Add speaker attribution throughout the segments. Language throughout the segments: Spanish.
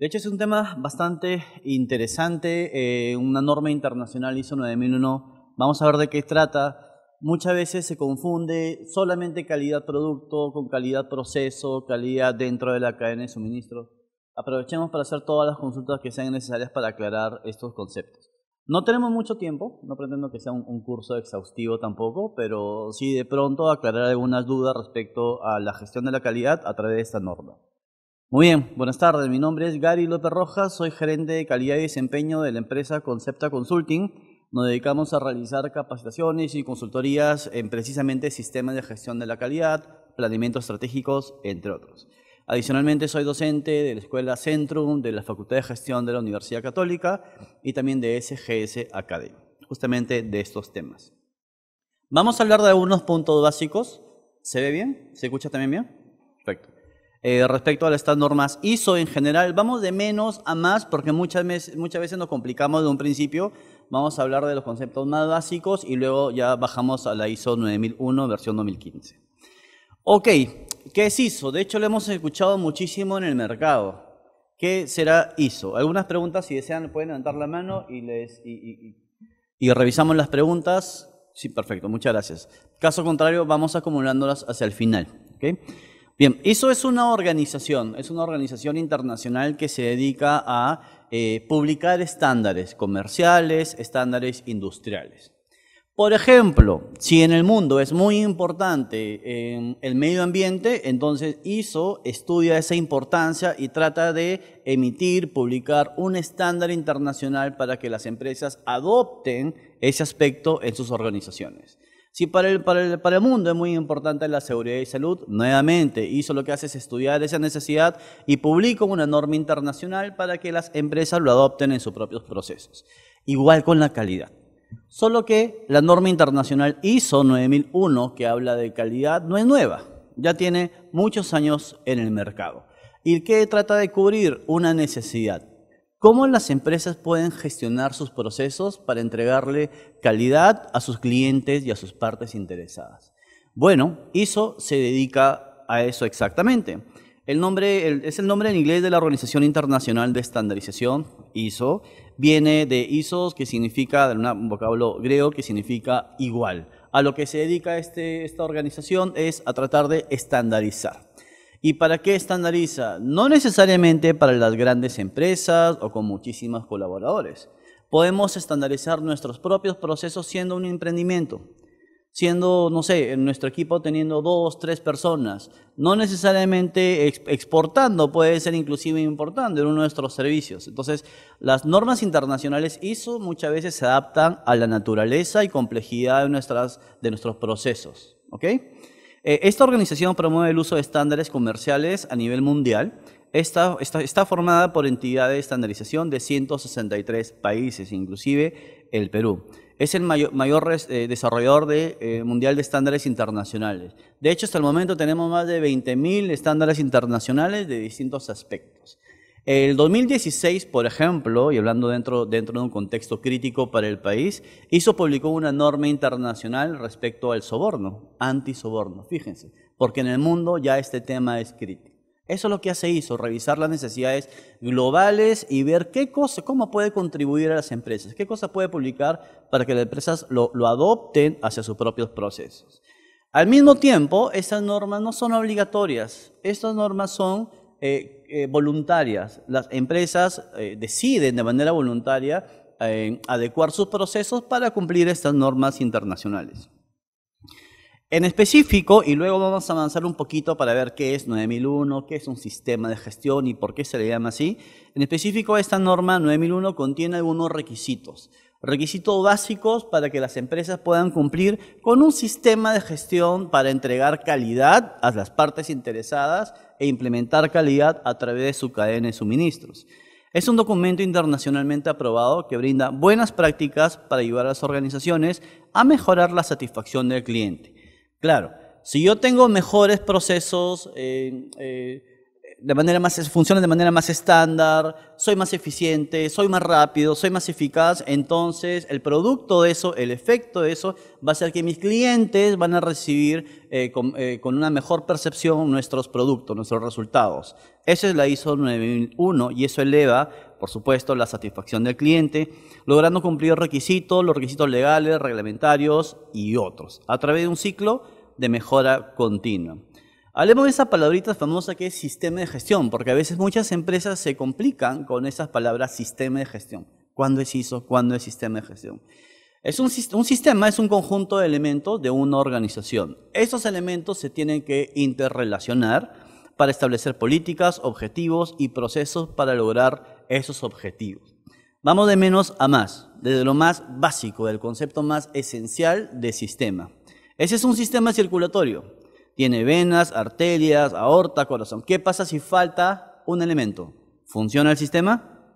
Speaker 1: De hecho, es un tema bastante interesante. Eh, una norma internacional ISO 9001. Vamos a ver de qué trata. Muchas veces se confunde solamente calidad producto con calidad proceso, calidad dentro de la cadena de suministro. Aprovechemos para hacer todas las consultas que sean necesarias para aclarar estos conceptos. No tenemos mucho tiempo, no pretendo que sea un curso exhaustivo tampoco, pero sí de pronto aclarar algunas dudas respecto a la gestión de la calidad a través de esta norma. Muy bien, buenas tardes. Mi nombre es Gary López Rojas, soy gerente de calidad y desempeño de la empresa Concepta Consulting. Nos dedicamos a realizar capacitaciones y consultorías en precisamente sistemas de gestión de la calidad, planeamientos estratégicos, entre otros. Adicionalmente soy docente de la Escuela Centrum, de la Facultad de Gestión de la Universidad Católica y también de SGS Academy, justamente de estos temas. Vamos a hablar de algunos puntos básicos. ¿Se ve bien? ¿Se escucha también bien? Perfecto. Eh, respecto a estas normas ISO en general. Vamos de menos a más porque muchas veces, muchas veces nos complicamos de un principio. Vamos a hablar de los conceptos más básicos y luego ya bajamos a la ISO 9001 versión 2015. Ok, ¿qué es ISO? De hecho lo hemos escuchado muchísimo en el mercado. ¿Qué será ISO? Algunas preguntas, si desean, pueden levantar la mano y, revisamos las preguntas. Sí, perfecto, muchas gracias. Caso contrario, vamos acumulándolas hacia el final. ¿okay? Bien, ISO es una organización, es una organización internacional que se dedica a eh, publicar estándares comerciales, estándares industriales. Por ejemplo, si en el mundo es muy importante em, el medio ambiente, entonces ISO estudia esa importancia y trata de emitir, publicar un estándar internacional para que las empresas adopten ese aspecto en sus organizaciones. Si para el, para, el, mundo es muy importante la seguridad y salud, nuevamente hizo lo que hace es estudiar esa necesidad y publica una norma internacional para que las empresas lo adopten en sus propios procesos. Igual con la calidad. Solo que la norma internacional ISO 9001, que habla de calidad, no es nueva, ya tiene muchos años en el mercado. ¿Y que trata de cubrir? Una necesidad cómo las empresas pueden gestionar sus procesos para entregarle calidad a sus clientes y a sus partes interesadas. Bueno, ISO se dedica a eso exactamente. El nombre es el nombre en inglés de la Organización Internacional de Estandarización, ISO. Viene de ISOS, que significa, de un vocablo griego, que significa igual. A lo que se dedica este, esta organización es a tratar de estandarizar. ¿Y para qué estandariza? No necesariamente para las grandes empresas o con muchísimos colaboradores. Podemos estandarizar nuestros propios procesos siendo un emprendimiento, siendo, no sé, en nuestro equipo teniendo dos, tres personas, no necesariamente exportando, puede ser inclusive importando en uno de nuestros servicios. Entonces, las normas internacionales ISO muchas veces se adaptan a la naturaleza y complejidad de, nuestras, de nuestros procesos. ¿ok?, eh, esta organización promueve el uso de estándares comerciales a nivel mundial. Está, formada por entidades de estandarización de 163 países, inclusive el Perú es el mayor, eh, desarrollador eh, mundial de estándares internacionales. De hecho, hasta el momento tenemos más de 20.000 estándares internacionales de distintos aspectos. El 2016, por ejemplo, y hablando dentro, de un contexto crítico para el país, hizo publicó una norma internacional respecto al soborno, antisoborno, fíjense, porque en el mundo ya este tema es crítico. Eso es lo que hace hizo, revisar las necesidades globales y ver qué cosa, cómo puede contribuir a las empresas, qué cosa puede publicar para que las empresas lo, lo adopten hacia sus propios procesos. Al mismo tiempo, estas normas no son obligatorias, estas normas son eh, eh, voluntarias. Las empresas eh, deciden de manera voluntaria adecuar sus procesos para cumplir estas normas internacionales. En específico, y luego vamos a avanzar un poquito para ver qué es 9001, qué es un sistema de gestión y por qué se le llama así. En específico, esta norma 9001 contiene algunos requisitos requisitos básicos para que las empresas puedan cumplir con un sistema de gestión para entregar calidad a las partes interesadas e implementar calidad a través de su cadena de suministros. Es un documento internacionalmente aprobado que brinda buenas prácticas para ayudar a las organizaciones a mejorar la satisfacción del cliente. Claro, si yo tengo mejores procesos, eh, de manera más, funciona de manera más estándar, soy más eficiente, soy más rápido, soy más eficaz, entonces el producto de eso, el efecto de eso, va a ser que mis clientes van a recibir eh, eh, con, una mejor percepción nuestros productos, nuestros resultados. Eso es la ISO 9001 y eso eleva, por supuesto, la satisfacción del cliente, logrando cumplir requisitos, los requisitos legales, reglamentarios y otros, a través de un ciclo de mejora continua. Hablemos de esa palabrita famosa que es sistema de gestión, porque a veces muchas empresas se complican con esas palabras sistema de gestión. ¿Cuándo es ISO? ¿Cuándo es sistema de gestión? un, un, sistema es un conjunto de elementos de una organización. Esos elementos se tienen que interrelacionar para establecer políticas, objetivos y procesos para lograr esos objetivos. Vamos de menos a más, desde lo más básico, del concepto más esencial de sistema. Ese es un sistema circulatorio tiene venas, arterias, aorta, corazón. ¿Qué pasa si falta un elemento? ¿Funciona el sistema?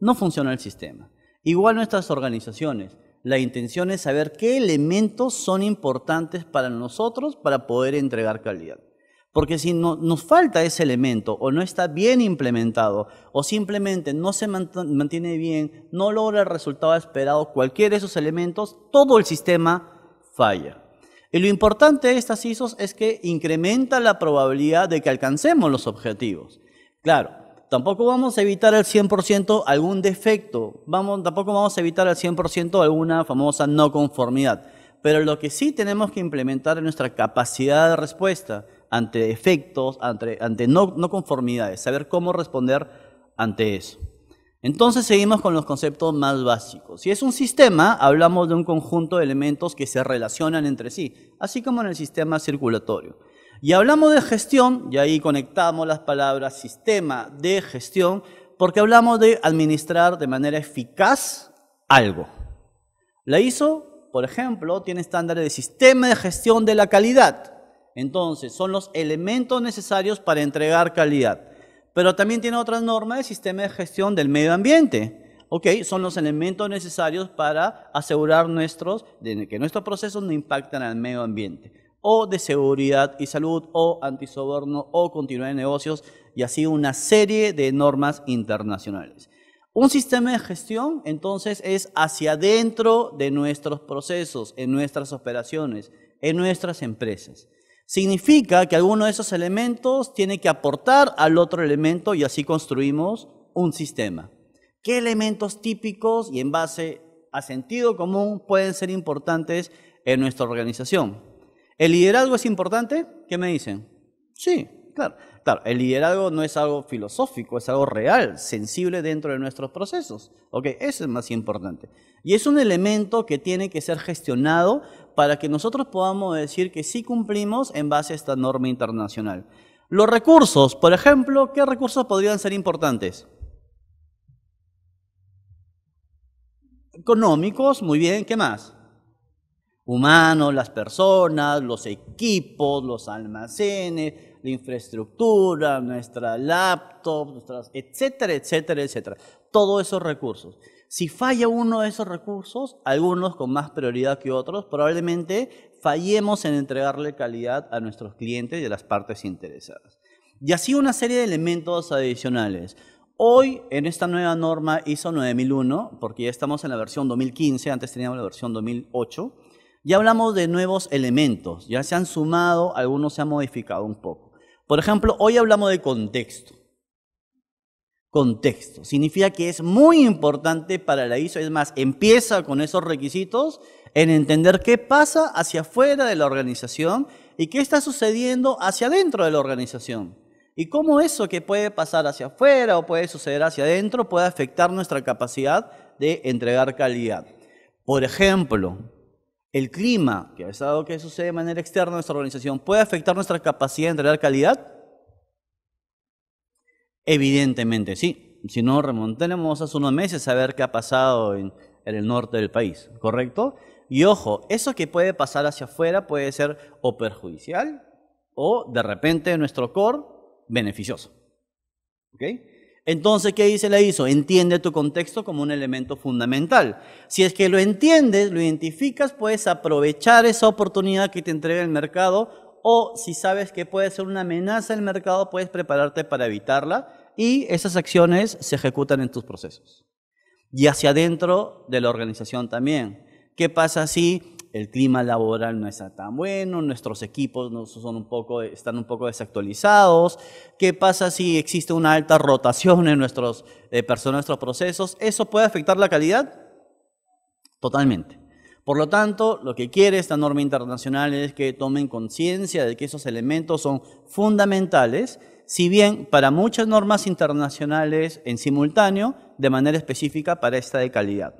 Speaker 1: No funciona el sistema. Igual nuestras organizaciones. La intención es saber qué elementos son importantes para nosotros para poder entregar calidad. Porque si nos falta ese elemento o no está bien implementado o simplemente no se mantiene bien, no logra el resultado esperado, cualquiera de esos elementos, todo el sistema falla. Y lo importante de estas ISOs es que incrementa la probabilidad de que alcancemos los objetivos. Claro, tampoco vamos a evitar al 100% algún defecto, tampoco vamos a evitar al 100% alguna famosa no conformidad, pero lo que sí tenemos que implementar es nuestra capacidad de respuesta ante defectos, ante, no conformidades, saber cómo responder ante eso. Entonces seguimos con los conceptos más básicos. Si es un sistema, hablamos de un conjunto de elementos que se relacionan entre sí, así como en el sistema circulatorio. Y hablamos de gestión, y ahí conectamos las palabras sistema de gestión, porque hablamos de administrar de manera eficaz algo. La ISO, por ejemplo, tiene estándares de sistema de gestión de la calidad. Entonces, son los elementos necesarios para entregar calidad pero también tiene otras normas de sistema de gestión del medio ambiente. son los elementos necesarios para asegurar que nuestros procesos no impactan al medio ambiente, o de seguridad y salud, o antisoborno, o continuidad de negocios, y así una serie de normas internacionales. Un sistema de gestión, entonces, es hacia adentro de nuestros procesos, en nuestras operaciones, en nuestras empresas significa que alguno de esos elementos tiene que aportar al otro elemento y así construimos un sistema. ¿Qué elementos típicos y en base a sentido común pueden ser importantes en nuestra organización? ¿El liderazgo es importante? ¿Qué me dicen? Sí, claro el liderazgo no es algo filosófico, es algo real, sensible dentro de nuestros procesos. Ok, eso es más importante. Y es un elemento que tiene que ser gestionado para que nosotros podamos decir que sí cumplimos en base a esta norma internacional. Los recursos, por ejemplo, ¿qué recursos podrían ser importantes? Económicos, muy bien, ¿qué más? Humanos, las personas, los equipos, los almacenes, la infraestructura, nuestra laptop, nuestras, etcétera, etcétera, etcétera. Todos esos recursos. Si falla uno de esos recursos, algunos con más prioridad que otros, probablemente fallemos en entregarle calidad a nuestros clientes y a las partes interesadas. Y así una serie de elementos adicionales. Hoy, en esta nueva norma ISO 9001, porque ya estamos en la versión 2015, antes teníamos la versión 2008, ya hablamos de nuevos elementos, ya se han sumado, algunos se han modificado un poco. Por ejemplo, hoy hablamos de contexto. Contexto. Significa que es muy importante para la ISO. Es más, empieza con esos requisitos en entender qué pasa hacia afuera de la organización y qué está sucediendo hacia adentro de la organización. Y cómo eso que puede pasar hacia afuera o puede suceder hacia adentro puede afectar nuestra capacidad de entregar calidad. Por ejemplo, el clima, que es algo que sucede de manera externa a nuestra organización, puede afectar nuestra capacidad de entregar calidad? Evidentemente sí. Si no, remontemos hace unos meses a ver qué ha pasado en, el norte del país, ¿correcto? Y ojo, eso que puede pasar hacia afuera puede ser o perjudicial o de repente nuestro core beneficioso. ¿Ok? Entonces, ¿qué dice la ISO? Entiende tu contexto como un elemento fundamental. Si es que lo entiendes, lo identificas, puedes aprovechar esa oportunidad que te entrega el mercado o si sabes que puede ser una amenaza el mercado, puedes prepararte para evitarla y esas acciones se ejecutan en tus procesos. Y hacia adentro de la organización también. ¿Qué pasa si el clima laboral no está tan bueno, nuestros equipos son un poco, están un poco desactualizados, qué pasa si existe una alta rotación en nuestros, eh, nuestros procesos, ¿eso puede afectar la calidad? Totalmente. Por lo tanto, lo que quiere esta norma internacional es que tomen conciencia de que esos elementos son fundamentales, si bien para muchas normas internacionales en simultáneo, de manera específica para esta de calidad.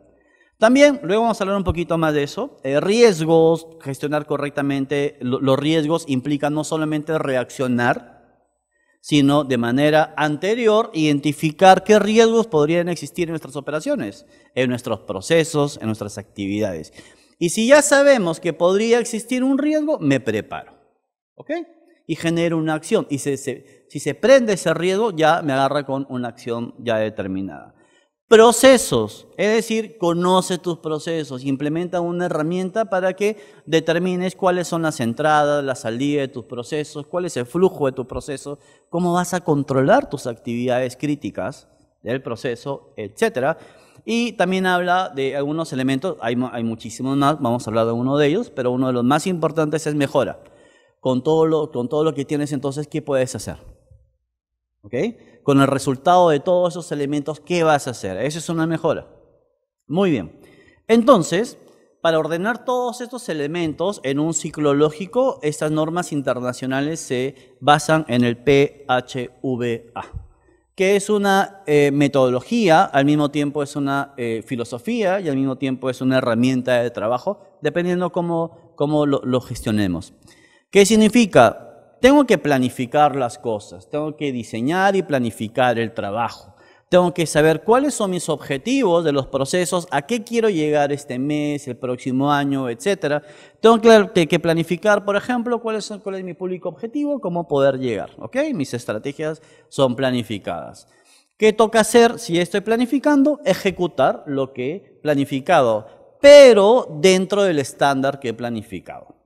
Speaker 1: También, luego vamos a hablar un poquito más de eso, eh, riesgos, gestionar correctamente los riesgos implica no solamente reaccionar, sino de manera anterior identificar qué riesgos podrían existir en nuestras operaciones, en nuestros procesos, en nuestras actividades. Y si ya sabemos que podría existir un riesgo, me preparo, ¿ok? Y genero una acción. Y si se prende ese riesgo, ya me agarra con una acción ya determinada procesos, es decir, conoce tus procesos, implementa una herramienta para que determines cuáles son las entradas, las salidas de tus procesos, cuál es el flujo de tu proceso, cómo vas a controlar tus actividades críticas del proceso, etcétera. Y también habla de algunos elementos, hay, muchísimos más, vamos a hablar de uno de ellos, pero uno de los más importantes es mejora. con todo lo que tienes entonces, ¿qué puedes hacer? ¿Ok? Con el resultado de todos esos elementos, ¿qué vas a hacer? Eso es una mejora. Muy bien. Entonces, para ordenar todos estos elementos en un ciclo lógico, estas normas internacionales se basan en el PHVA que es una eh, metodología, al mismo tiempo es una eh, filosofía y al mismo tiempo es una herramienta de trabajo, dependiendo cómo, cómo lo gestionemos. ¿Qué significa? Tengo que planificar las cosas, tengo que diseñar y planificar el trabajo. Tengo que saber cuáles son mis objetivos de los procesos, a qué quiero llegar este mes, el próximo año, etc. Tengo que planificar, por ejemplo, cuál es, cuál es mi público objetivo, cómo poder llegar. ¿ok? Mis estrategias son planificadas. ¿Qué toca hacer si estoy planificando? Ejecutar lo que he planificado, pero dentro del estándar que he planificado.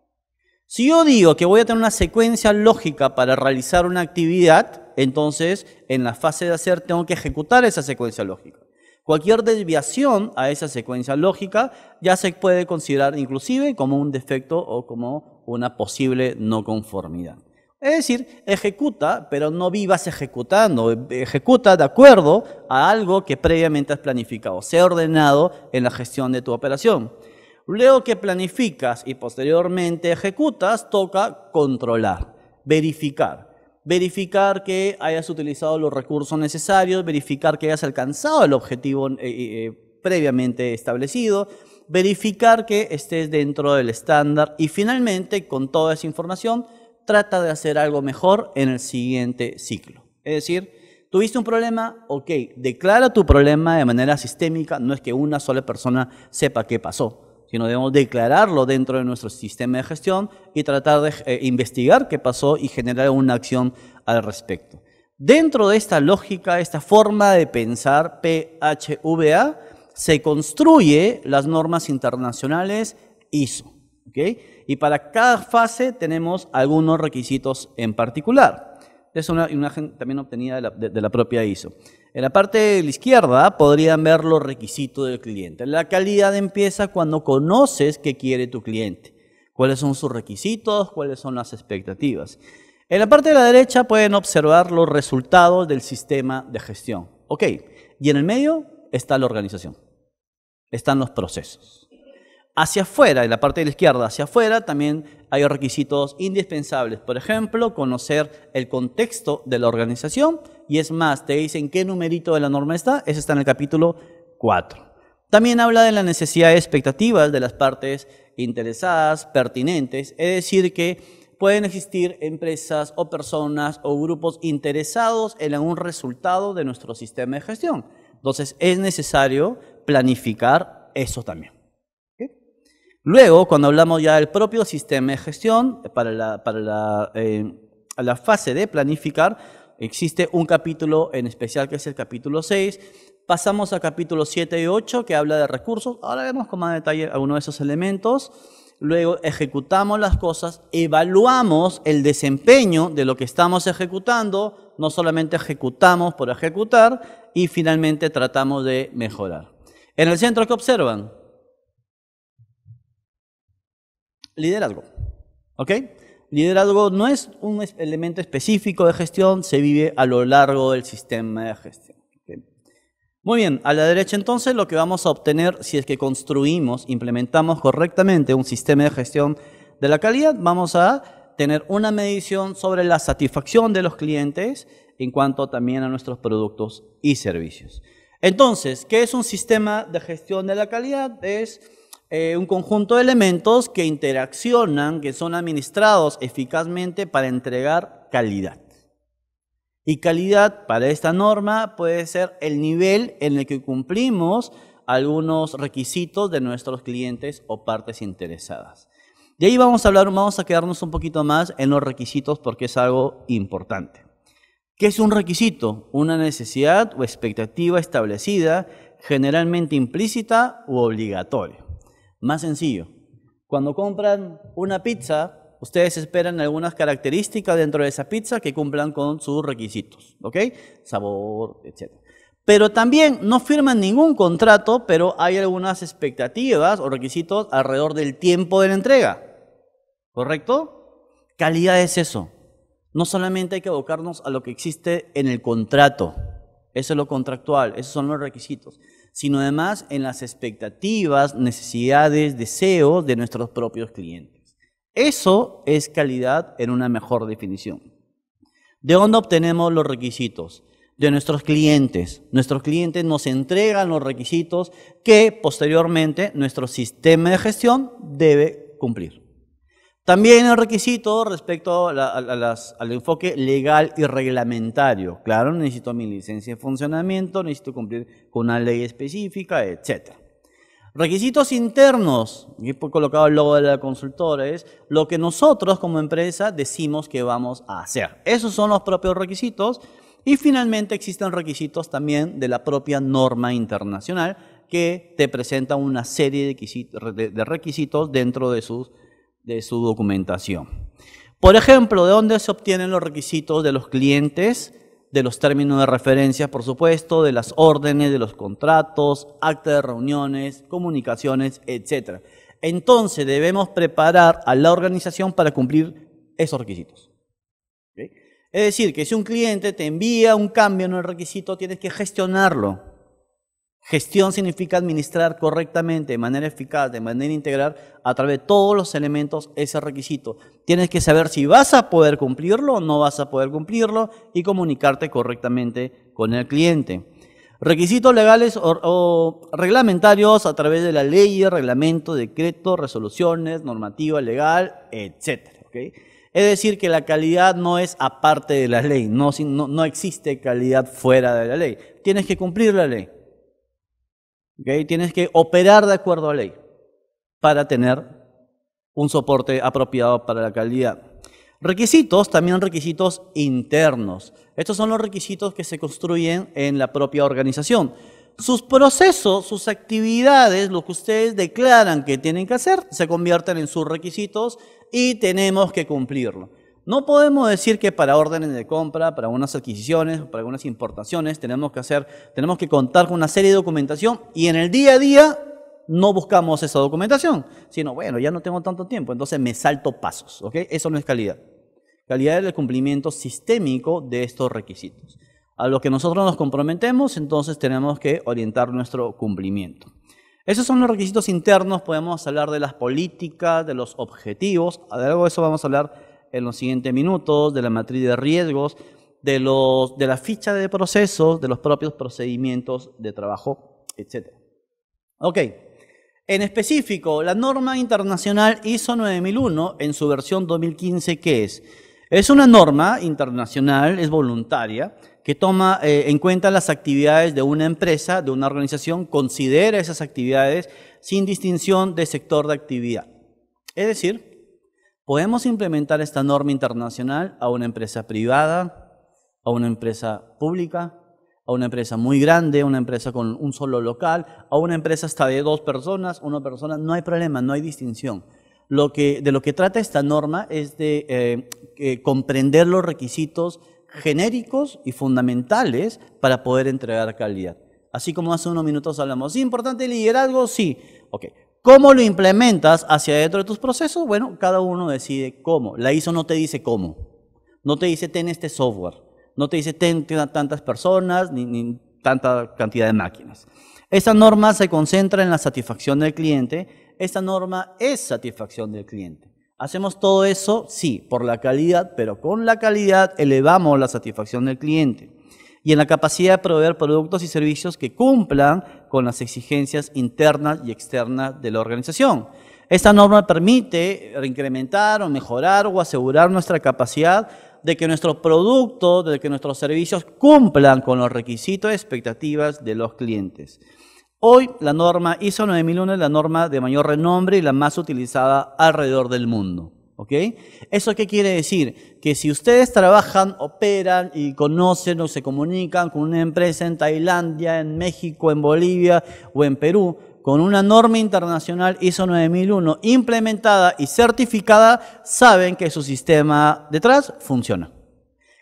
Speaker 1: Si yo digo que voy a tener una secuencia lógica para realizar una actividad, entonces en la fase de hacer tengo que ejecutar esa secuencia lógica. Cualquier desviación a esa secuencia lógica ya se puede considerar inclusive como un defecto o como una posible no conformidad. Es decir, ejecuta, pero no vivas ejecutando. Ejecuta de acuerdo a algo que previamente has planificado, sea ordenado en la gestión de tu operación. Luego que planificas y posteriormente ejecutas, toca controlar, verificar. Verificar que hayas utilizado los recursos necesarios, verificar que hayas alcanzado el objetivo eh, eh, eh, previamente establecido, verificar que estés dentro del estándar y finalmente, con toda esa información, trata de hacer algo mejor en el siguiente ciclo. Es decir, ¿Tuviste un problema? Ok, declara tu problema de manera sistémica, no es que una sola persona sepa qué pasó sino debemos declararlo dentro de nuestro sistema de gestión y tratar de eh, investigar qué pasó y generar una acción al respecto. Dentro de esta lógica, esta forma de pensar PHVA, se construye las normas internacionales ISO. Y para cada fase tenemos algunos requisitos en particular. Es una imagen también obtenida de la propia ISO. En la parte de la izquierda podrían ver los requisitos del cliente. La calidad empieza cuando conoces qué quiere tu cliente, cuáles son sus requisitos, cuáles son las expectativas. En la parte de la derecha pueden observar los resultados del sistema de gestión. Ok, y en el medio está la organización, están los procesos hacia afuera, en la parte de la izquierda hacia afuera, también hay requisitos indispensables. Por ejemplo, conocer el contexto de la organización y es más, te dicen qué numerito de la norma está, Ese está en el capítulo 4. También habla de la necesidad de expectativas de las partes interesadas, pertinentes, es decir, que pueden existir empresas o personas o grupos interesados en algún resultado de nuestro sistema de gestión. Entonces, es necesario planificar eso también. Luego, cuando hablamos ya del propio sistema de gestión, para eh, la, fase de planificar, existe un capítulo en especial que es el capítulo 6. Pasamos a capítulo 7 y 8 que habla de recursos. Ahora vemos con más detalle algunos de esos elementos. Luego ejecutamos las cosas, evaluamos el desempeño de lo que estamos ejecutando, no solamente ejecutamos por ejecutar y finalmente tratamos de mejorar. En el centro ¿qué observan, Liderazgo. ¿Ok? Liderazgo no es un elemento específico de gestión, se vive a lo largo del sistema de gestión. Muy bien, a la derecha entonces lo que vamos a obtener si es que construimos, implementamos correctamente un sistema de gestión de la calidad, vamos a tener una medición sobre la satisfacción de los clientes en cuanto también a nuestros productos y servicios. Entonces, ¿qué es un sistema de gestión de la calidad? Es eh, un conjunto de elementos que interaccionan, que son administrados eficazmente para entregar calidad. Y calidad para esta norma puede ser el nivel en el que cumplimos algunos requisitos de nuestros clientes o partes interesadas. De ahí vamos a hablar, vamos a quedarnos un poquito más en los requisitos porque es algo importante. ¿Qué es un requisito? Una necesidad o expectativa establecida, generalmente implícita u obligatoria. Más sencillo. Cuando compran una pizza, ustedes esperan algunas características dentro de esa pizza que cumplan con sus requisitos, ¿ok? Sabor, etc. Pero también no firman ningún contrato, pero hay algunas expectativas o requisitos alrededor del tiempo de la entrega, ¿correcto? Calidad es eso. No solamente hay que abocarnos a lo que existe en el contrato, eso es lo contractual, esos son los requisitos sino además en las expectativas, necesidades, deseos de nuestros propios clientes. Eso es calidad en una mejor definición. ¿De dónde obtenemos los requisitos? De nuestros clientes. Nuestros clientes nos entregan los requisitos que posteriormente nuestro sistema de gestión debe cumplir. También el requisito respecto al enfoque legal y reglamentario. Claro, necesito mi licencia de funcionamiento, necesito cumplir con una ley específica, etc. Requisitos internos, y he colocado el logo de la consultora, es lo que nosotros como empresa decimos que vamos a hacer. Esos son los propios requisitos. Y finalmente existen requisitos también de la propia norma internacional que te presenta una serie de requisitos dentro de sus de su documentación. Por ejemplo, ¿de dónde se obtienen los requisitos de los clientes? De los términos de referencia, por supuesto, de las órdenes, de los contratos, actas de reuniones, comunicaciones, etc. Entonces debemos preparar a la organización para cumplir esos requisitos. Es decir, que si un cliente te envía un cambio en el requisito, tienes que gestionarlo Gestión significa administrar correctamente, de manera eficaz, de manera integral, a través de todos los elementos, ese requisito. Tienes que saber si vas a poder cumplirlo o no vas a poder cumplirlo y comunicarte correctamente con el cliente. Requisitos legales o, reglamentarios a través de la ley, reglamento, decreto, resoluciones, normativa legal, etc. Es decir, que la calidad no es aparte de la ley, no existe calidad fuera de la ley. Tienes que cumplir la ley. Tienes que operar de acuerdo a ley para tener un soporte apropiado para la calidad. Requisitos, también requisitos internos. Estos son los requisitos que se construyen en la propia organización. Sus procesos, sus actividades, lo que ustedes declaran que tienen que hacer, se convierten en sus requisitos y tenemos que cumplirlo. No podemos decir que para órdenes de compra, para unas adquisiciones, para algunas importaciones, tenemos que hacer, tenemos que contar con una serie de documentación y en el día a día no buscamos esa documentación, sino bueno, ya no tengo tanto tiempo, entonces me salto pasos, ¿ok? Eso no es calidad. Calidad es el cumplimiento sistémico de estos requisitos. A lo que nosotros nos comprometemos, entonces tenemos que orientar nuestro cumplimiento. Esos son los requisitos internos, podemos hablar de las políticas, de los objetivos, de algo de eso vamos a hablar en los siguientes minutos de la matriz de riesgos, de, los, de la ficha de procesos, de los propios procedimientos de trabajo, etc. Ok. En específico, la norma internacional ISO 9001 en su versión 2015, ¿qué es? Es una norma internacional, es voluntaria, que toma eh, en cuenta las actividades de una empresa, de una organización, considera esas actividades sin distinción de sector de actividad. Es decir, podemos implementar esta norma internacional a una empresa privada, a una empresa pública, a una empresa muy grande, a una empresa con un solo local, a una empresa hasta de dos personas, una persona, no hay problema, no hay distinción. Lo que, de lo que trata esta norma es de eh, comprender los requisitos genéricos y fundamentales para poder entregar calidad. Así como hace unos minutos hablamos, ¿es importante el liderazgo? Sí. Ok, ¿Cómo lo implementas hacia dentro de tus procesos? Bueno, cada uno decide cómo. La ISO no te dice cómo. No te dice ten este software. No te dice ten, tantas personas ni tanta cantidad de máquinas. Esta norma se concentra en la satisfacción del cliente. Esta norma es satisfacción del cliente. Hacemos todo eso, sí, por la calidad, pero con la calidad elevamos la satisfacción del cliente y en la capacidad de proveer productos y servicios que cumplan con las exigencias internas y externas de la organización. Esta norma permite incrementar o mejorar o asegurar nuestra capacidad de que nuestros productos, de que nuestros servicios cumplan con los requisitos y expectativas de los clientes. Hoy la norma ISO 9001 es la norma de mayor renombre y la más utilizada alrededor del mundo. ¿Eso qué quiere decir? Que si ustedes trabajan, operan y conocen o se comunican con una empresa en Tailandia, en México, en Bolivia o en Perú, con una norma internacional ISO 9001 implementada y certificada, saben que su sistema detrás funciona.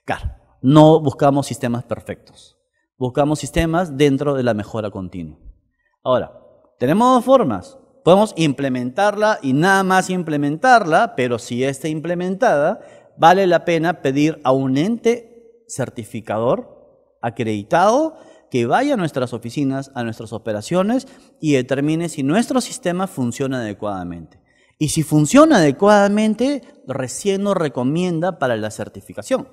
Speaker 1: Claro, no buscamos sistemas perfectos, buscamos sistemas dentro de la mejora continua. Ahora, tenemos dos formas. Podemos implementarla y nada más implementarla, pero si está implementada, vale la pena pedir a un ente certificador acreditado que vaya a nuestras oficinas, a nuestras operaciones y determine si nuestro sistema funciona adecuadamente. Y si funciona adecuadamente, recién nos recomienda para la certificación.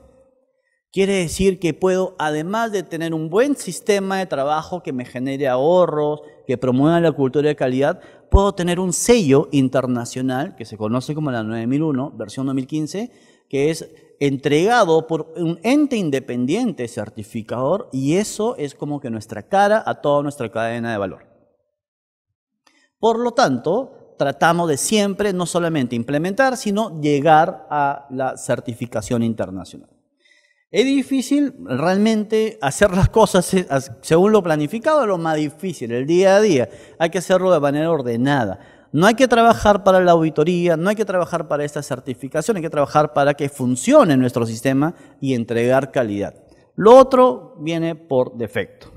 Speaker 1: Quiere decir que puedo, además de tener un buen sistema de trabajo que me genere ahorros, que promuevan la cultura de calidad, puedo tener un sello internacional que se conoce como la 9001, versión 2015, que es entregado por un ente independiente certificador y eso es como que nuestra cara a toda nuestra cadena de valor. Por lo tanto, tratamos de siempre no solamente implementar, sino llegar a la certificación internacional. Es difícil realmente hacer las cosas eh, según lo planificado, es lo más difícil, el día a día. Hay que hacerlo de manera ordenada. No hay que trabajar para la auditoría, no hay que trabajar para esta certificación, hay que trabajar para que funcione nuestro sistema y entregar calidad. Lo otro viene por defecto.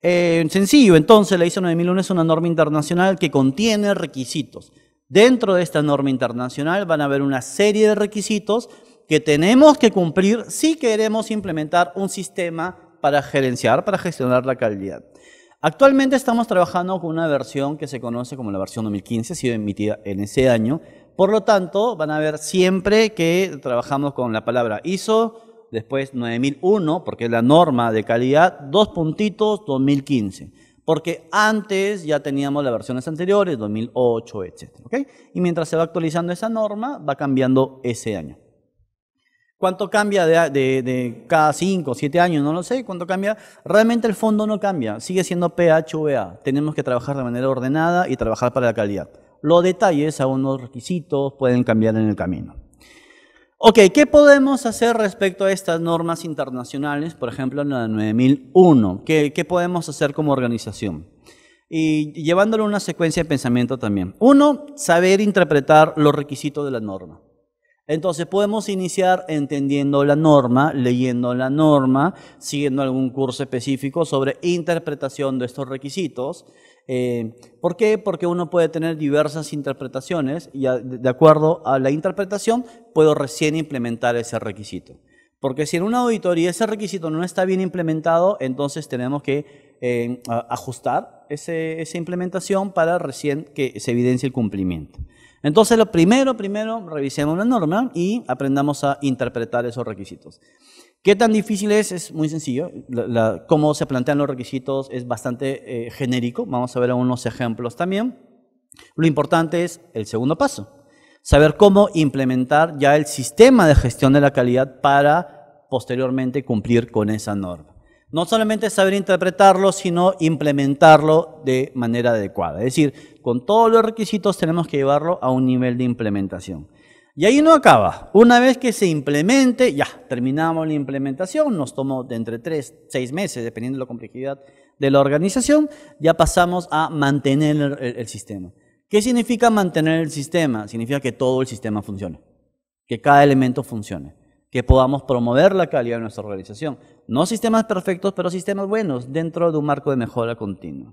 Speaker 1: En eh, sencillo, entonces la ISO 9001 es una norma internacional que contiene requisitos. Dentro de esta norma internacional van a haber una serie de requisitos que tenemos que cumplir si queremos implementar un sistema para gerenciar, para gestionar la calidad. Actualmente estamos trabajando con una versión que se conoce como la versión 2015, ha sido emitida en ese año. Por lo tanto, van a ver siempre que trabajamos con la palabra ISO, después 9001, porque es la norma de calidad, dos puntitos 2015. Porque antes ya teníamos las versiones anteriores, 2008, etc. Y mientras se va actualizando esa norma, va cambiando ese año. ¿Cuánto cambia de, cada 5 o 7 años? No lo sé. ¿Cuánto cambia? Realmente el fondo no cambia. Sigue siendo PHVA. Tenemos que trabajar de manera ordenada y trabajar para la calidad. Los detalles, algunos requisitos, pueden cambiar en el camino. Ok, ¿qué podemos hacer respecto a estas normas internacionales? Por ejemplo, la de 9001. ¿Qué, ¿Qué podemos hacer como organización? Y llevándolo una secuencia de pensamiento también. Uno, saber interpretar los requisitos de la norma. Entonces podemos iniciar entendiendo la norma, leyendo la norma, siguiendo algún curso específico sobre interpretación de estos requisitos. Eh, ¿Por qué? Porque uno puede tener diversas interpretaciones y de acuerdo a la interpretación puedo recién implementar ese requisito. Porque si en una auditoría ese requisito no está bien implementado, entonces tenemos que eh, ajustar esa implementación para recién que se evidencie el cumplimiento. Entonces, lo primero, primero, revisemos la norma y aprendamos a interpretar esos requisitos. ¿Qué tan difícil es? Es muy sencillo. cómo se plantean los requisitos es bastante eh, genérico. Vamos a ver algunos ejemplos también. Lo importante es el segundo paso, saber cómo implementar ya el sistema de gestión de la calidad para posteriormente cumplir con esa norma no solamente saber interpretarlo, sino implementarlo de manera adecuada. Es decir, con todos los requisitos tenemos que llevarlo a un nivel de implementación. Y ahí no acaba. Una vez que se implemente, ya terminamos la implementación, nos tomó de entre tres, seis meses, dependiendo de la complejidad de la organización, ya pasamos a mantener el, el sistema. ¿Qué significa mantener el sistema? Significa que todo el sistema funcione, que cada elemento funcione, que podamos promover la calidad de nuestra organización, no sistemas perfectos, pero sistemas buenos dentro de un marco de mejora continua.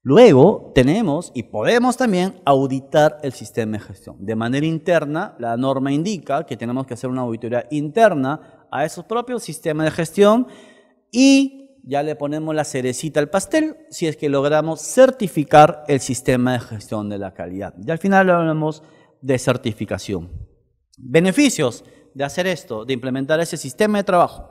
Speaker 1: Luego tenemos y podemos también auditar el sistema de gestión. De manera interna, la norma indica que tenemos que hacer una auditoría interna a esos propios sistemas de gestión y ya le ponemos la cerecita al pastel si es que logramos certificar el sistema de gestión de la calidad. Y al final hablamos de certificación. Beneficios de hacer esto, de implementar ese sistema de trabajo.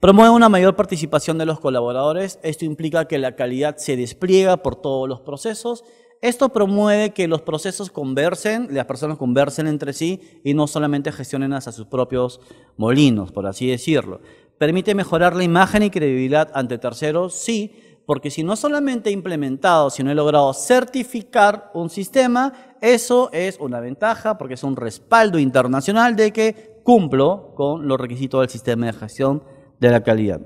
Speaker 1: Promueve una mayor participación de los colaboradores. Esto implica que la calidad se despliega por todos los procesos. Esto promueve que los procesos conversen, las personas conversen entre sí y no solamente gestionen hasta sus propios molinos, por así decirlo. Permite mejorar la imagen y credibilidad ante terceros, sí, porque si no solamente he implementado, sino he logrado certificar un sistema, eso es una ventaja porque es un respaldo internacional de que cumplo con los requisitos del sistema de gestión de la calidad.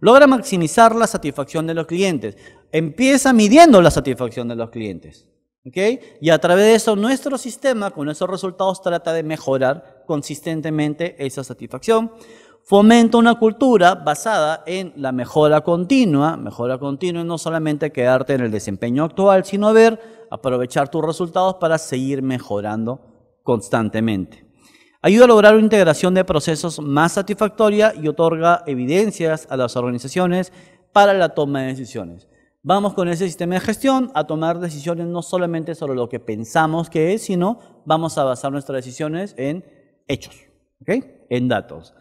Speaker 1: Logra maximizar la satisfacción de los clientes. Empieza midiendo la satisfacción de los clientes. ¿okay? Y a través de eso, nuestro sistema, con esos resultados, trata de mejorar consistentemente esa satisfacción. Fomenta una cultura basada en la mejora continua. Mejora continua no solamente quedarte en el desempeño actual, sino ver, aprovechar tus resultados para seguir mejorando constantemente ayuda a lograr una integración de procesos más satisfactoria y otorga evidencias a las organizaciones para la toma de decisiones. Vamos con ese sistema de gestión a tomar decisiones no solamente sobre lo que pensamos que es, sino vamos a basar nuestras decisiones en hechos, en datos.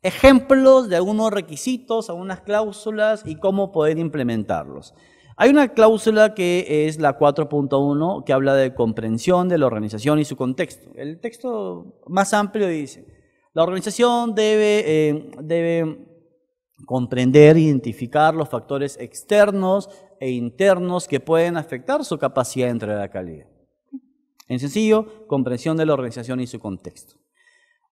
Speaker 1: Ejemplos de algunos requisitos, algunas cláusulas y cómo poder implementarlos. Hay una cláusula que es la 4.1 que habla de comprensión de la organización y su contexto. El texto más amplio dice, la organización debe, eh, debe comprender, identificar los factores externos e internos que pueden afectar su capacidad de la calidad. En sencillo, comprensión de la organización y su contexto.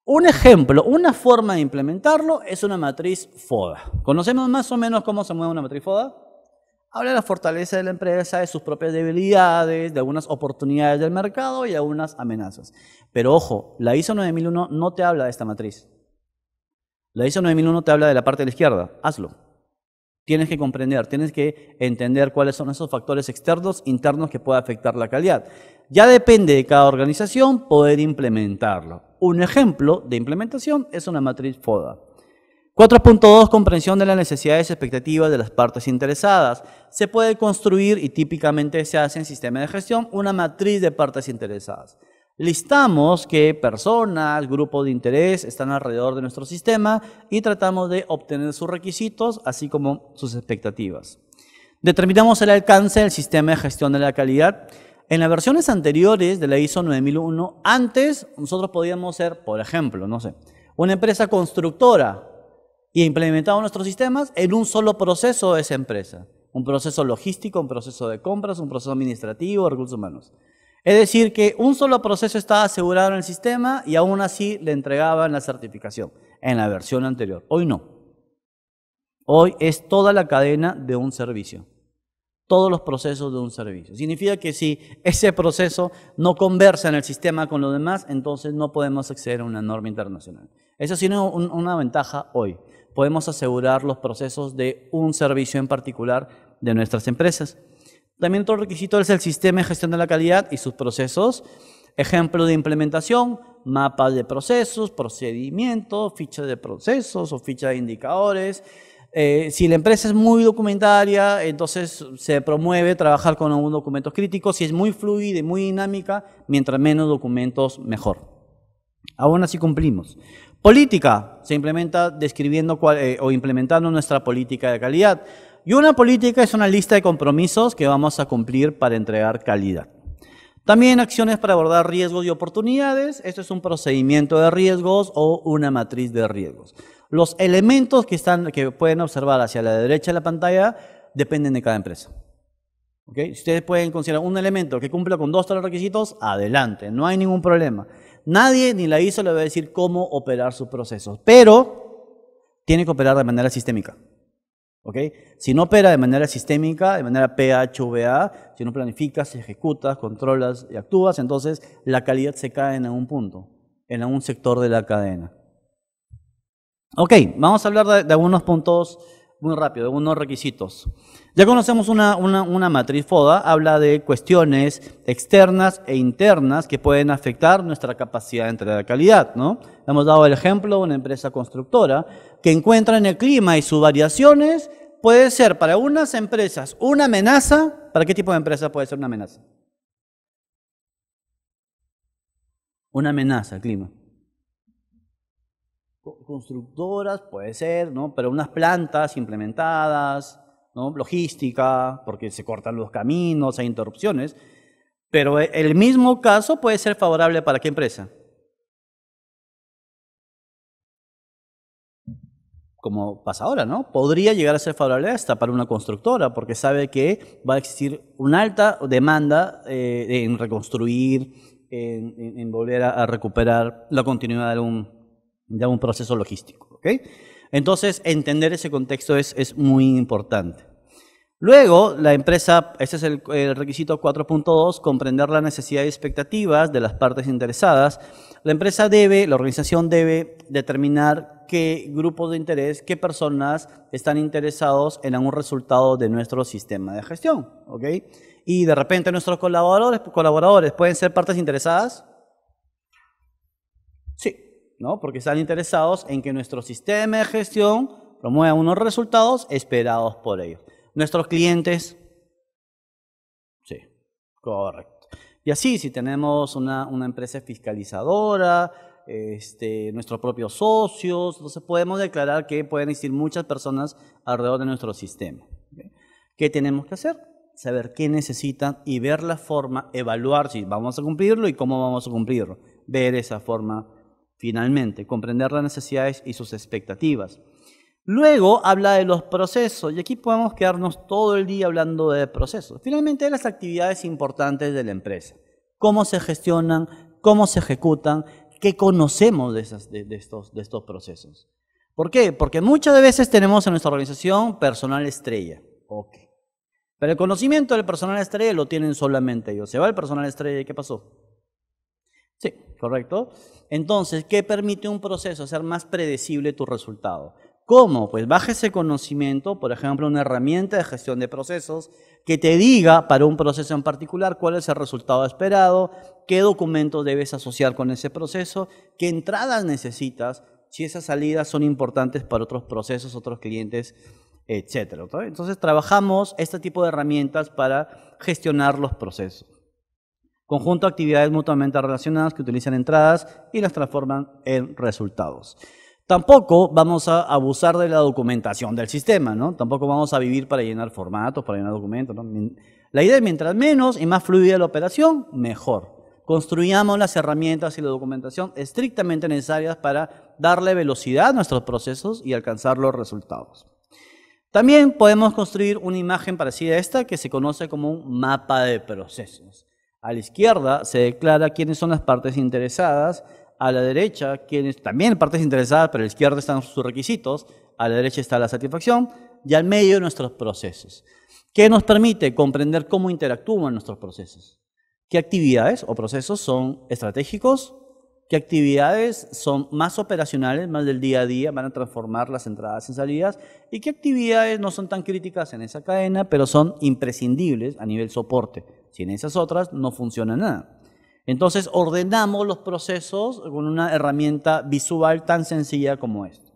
Speaker 1: Un ejemplo, una forma de implementarlo es una matriz FODA. ¿Conocemos más o menos cómo se mueve una matriz FODA? Habla de la fortaleza de la empresa, de sus propias debilidades, de algunas oportunidades del mercado y algunas amenazas. Pero ojo, la ISO 9001 no te habla de esta matriz. La ISO 9001 te habla de la parte de la izquierda. Hazlo. Tienes que comprender, tienes que entender cuáles son esos factores externos, internos que pueden afectar la calidad. Ya depende de cada organización poder implementarlo. Un ejemplo de implementación es una matriz FODA. 4.2 Comprensión de las necesidades y expectativas de las partes interesadas. Se puede construir, y típicamente se hace en sistema de gestión, una matriz de partes interesadas. Listamos qué personas, grupos de interés están alrededor de nuestro sistema y tratamos de obtener sus requisitos, así como sus expectativas. Determinamos el alcance del sistema de gestión de la calidad. En las versiones anteriores de la ISO 9001, antes nosotros podíamos ser, por ejemplo, no sé, una empresa constructora y implementamos nuestros sistemas en un solo proceso de esa empresa. Un proceso logístico, un proceso de compras, un proceso administrativo, recursos humanos. Es decir, que un solo proceso estaba asegurado en el sistema y aún así le entregaban la certificación en la versión anterior. Hoy no. Hoy es toda la cadena de un servicio todos los procesos de un servicio. Significa que si ese proceso no conversa en el sistema con los demás, entonces no podemos acceder a una norma internacional. Eso tiene una ventaja hoy podemos asegurar los procesos de un servicio en particular de nuestras empresas. También otro requisito es el sistema de gestión de la calidad y sus procesos. Ejemplo de implementación, mapas de procesos, procedimientos, ficha de procesos o ficha de indicadores. Eh, si la empresa es muy documentaria, entonces se promueve trabajar con un documentos críticos. Si es muy fluida y muy dinámica, mientras menos documentos, mejor. Aún así cumplimos. Política se implementa describiendo eh, o implementando nuestra política de calidad. Y una política es una lista de compromisos que vamos a cumplir para entregar calidad. También acciones para abordar riesgos y oportunidades. Esto es un procedimiento de riesgos o una matriz de riesgos. Los elementos que, están, que pueden observar hacia la derecha de la pantalla dependen de cada empresa. Si ustedes pueden considerar un elemento que cumpla con dos o tres requisitos, adelante, no hay ningún problema. Nadie ni la ISO le va a decir cómo operar sus procesos, pero tiene que operar de manera sistémica. ¿ok? Si no opera de manera sistémica, de manera PHVA, si no planificas, ejecutas, controlas y actúas, entonces la calidad se cae en algún punto, en algún sector de la cadena. Ok, vamos a hablar de algunos puntos muy rápido, unos requisitos. Ya conocemos una, una, matriz FODA, habla de cuestiones externas e internas que pueden afectar nuestra capacidad de entrega de calidad, ¿no? Hemos dado el ejemplo de una empresa constructora que encuentra en el clima y sus variaciones puede ser para unas empresas una amenaza. ¿Para qué tipo de empresa puede ser una amenaza? Una amenaza, al clima constructoras, puede ser, ¿no? Pero unas plantas implementadas, ¿no? Logística, porque se cortan los caminos, hay interrupciones. Pero e, el mismo caso puede ser favorable para qué empresa? Como pasa ahora, ¿no? Podría llegar a ser favorable hasta para una constructora, porque sabe que va a existir una alta demanda eh, en reconstruir, en, volver a, recuperar la continuidad de un de un proceso logístico. Entonces, entender ese contexto es, muy importante. Luego, la empresa, ese es el, requisito 4.2, comprender la necesidad y expectativas de las partes interesadas. La empresa debe, la organización debe determinar qué grupos de interés, qué personas están interesados en algún resultado de nuestro sistema de gestión. Y de repente nuestros colaboradores, colaboradores pueden ser partes interesadas, porque están interesados en que nuestro sistema de gestión promueva unos resultados esperados por ellos. Nuestros clientes, sí, correcto. Y así, si tenemos una, empresa fiscalizadora, este, nuestros propios socios, entonces podemos declarar que pueden existir muchas personas alrededor de nuestro sistema. ¿Qué tenemos que hacer? Saber qué necesitan y ver la forma, evaluar si vamos a cumplirlo y cómo vamos a cumplirlo. Ver esa forma finalmente, comprender las necesidades y sus expectativas. Luego habla de los procesos y aquí podemos quedarnos todo el día hablando de procesos. Finalmente, de las actividades importantes de la empresa. Cómo se gestionan, cómo se ejecutan, qué conocemos de, estos, procesos. ¿Por qué? Porque muchas veces tenemos en nuestra organización personal estrella. Pero el conocimiento del personal estrella lo tienen solamente ellos. Se va el personal estrella y ¿qué pasó? Sí, correcto. Entonces, ¿qué permite un proceso? hacer más predecible tu resultado. ¿Cómo? Pues baja ese conocimiento, por ejemplo, una herramienta de gestión de procesos que te diga para un proceso en particular cuál es el resultado esperado, qué documentos debes asociar con ese proceso, qué entradas necesitas, si esas salidas son importantes para otros procesos, otros clientes, etc. Entonces trabajamos este tipo de herramientas para gestionar los procesos. Conjunto de actividades mutuamente relacionadas que utilizan entradas y las transforman en resultados. Tampoco vamos a abusar de la documentación del sistema, ¿no? Tampoco vamos a vivir para llenar formatos, para llenar documentos. ¿no? La idea es mientras menos y más fluida la operación, mejor. Construyamos las herramientas y la documentación estrictamente necesarias para darle velocidad a nuestros procesos y alcanzar los resultados. También podemos construir una imagen parecida a esta que se conoce como un mapa de procesos. A la izquierda se declara quiénes son las partes interesadas, a la derecha quienes también partes interesadas, pero a la izquierda están sus requisitos, a la derecha está la satisfacción y al medio nuestros procesos. ¿Qué nos permite comprender cómo interactúan nuestros procesos? ¿Qué actividades o procesos son estratégicos? ¿Qué actividades son más operacionales, más del día a día, van a transformar las entradas en salidas? ¿Y qué actividades no son tan críticas en esa cadena, pero son imprescindibles a nivel soporte? Sin esas otras no funciona nada. Entonces ordenamos los procesos con una herramienta visual tan sencilla como esta.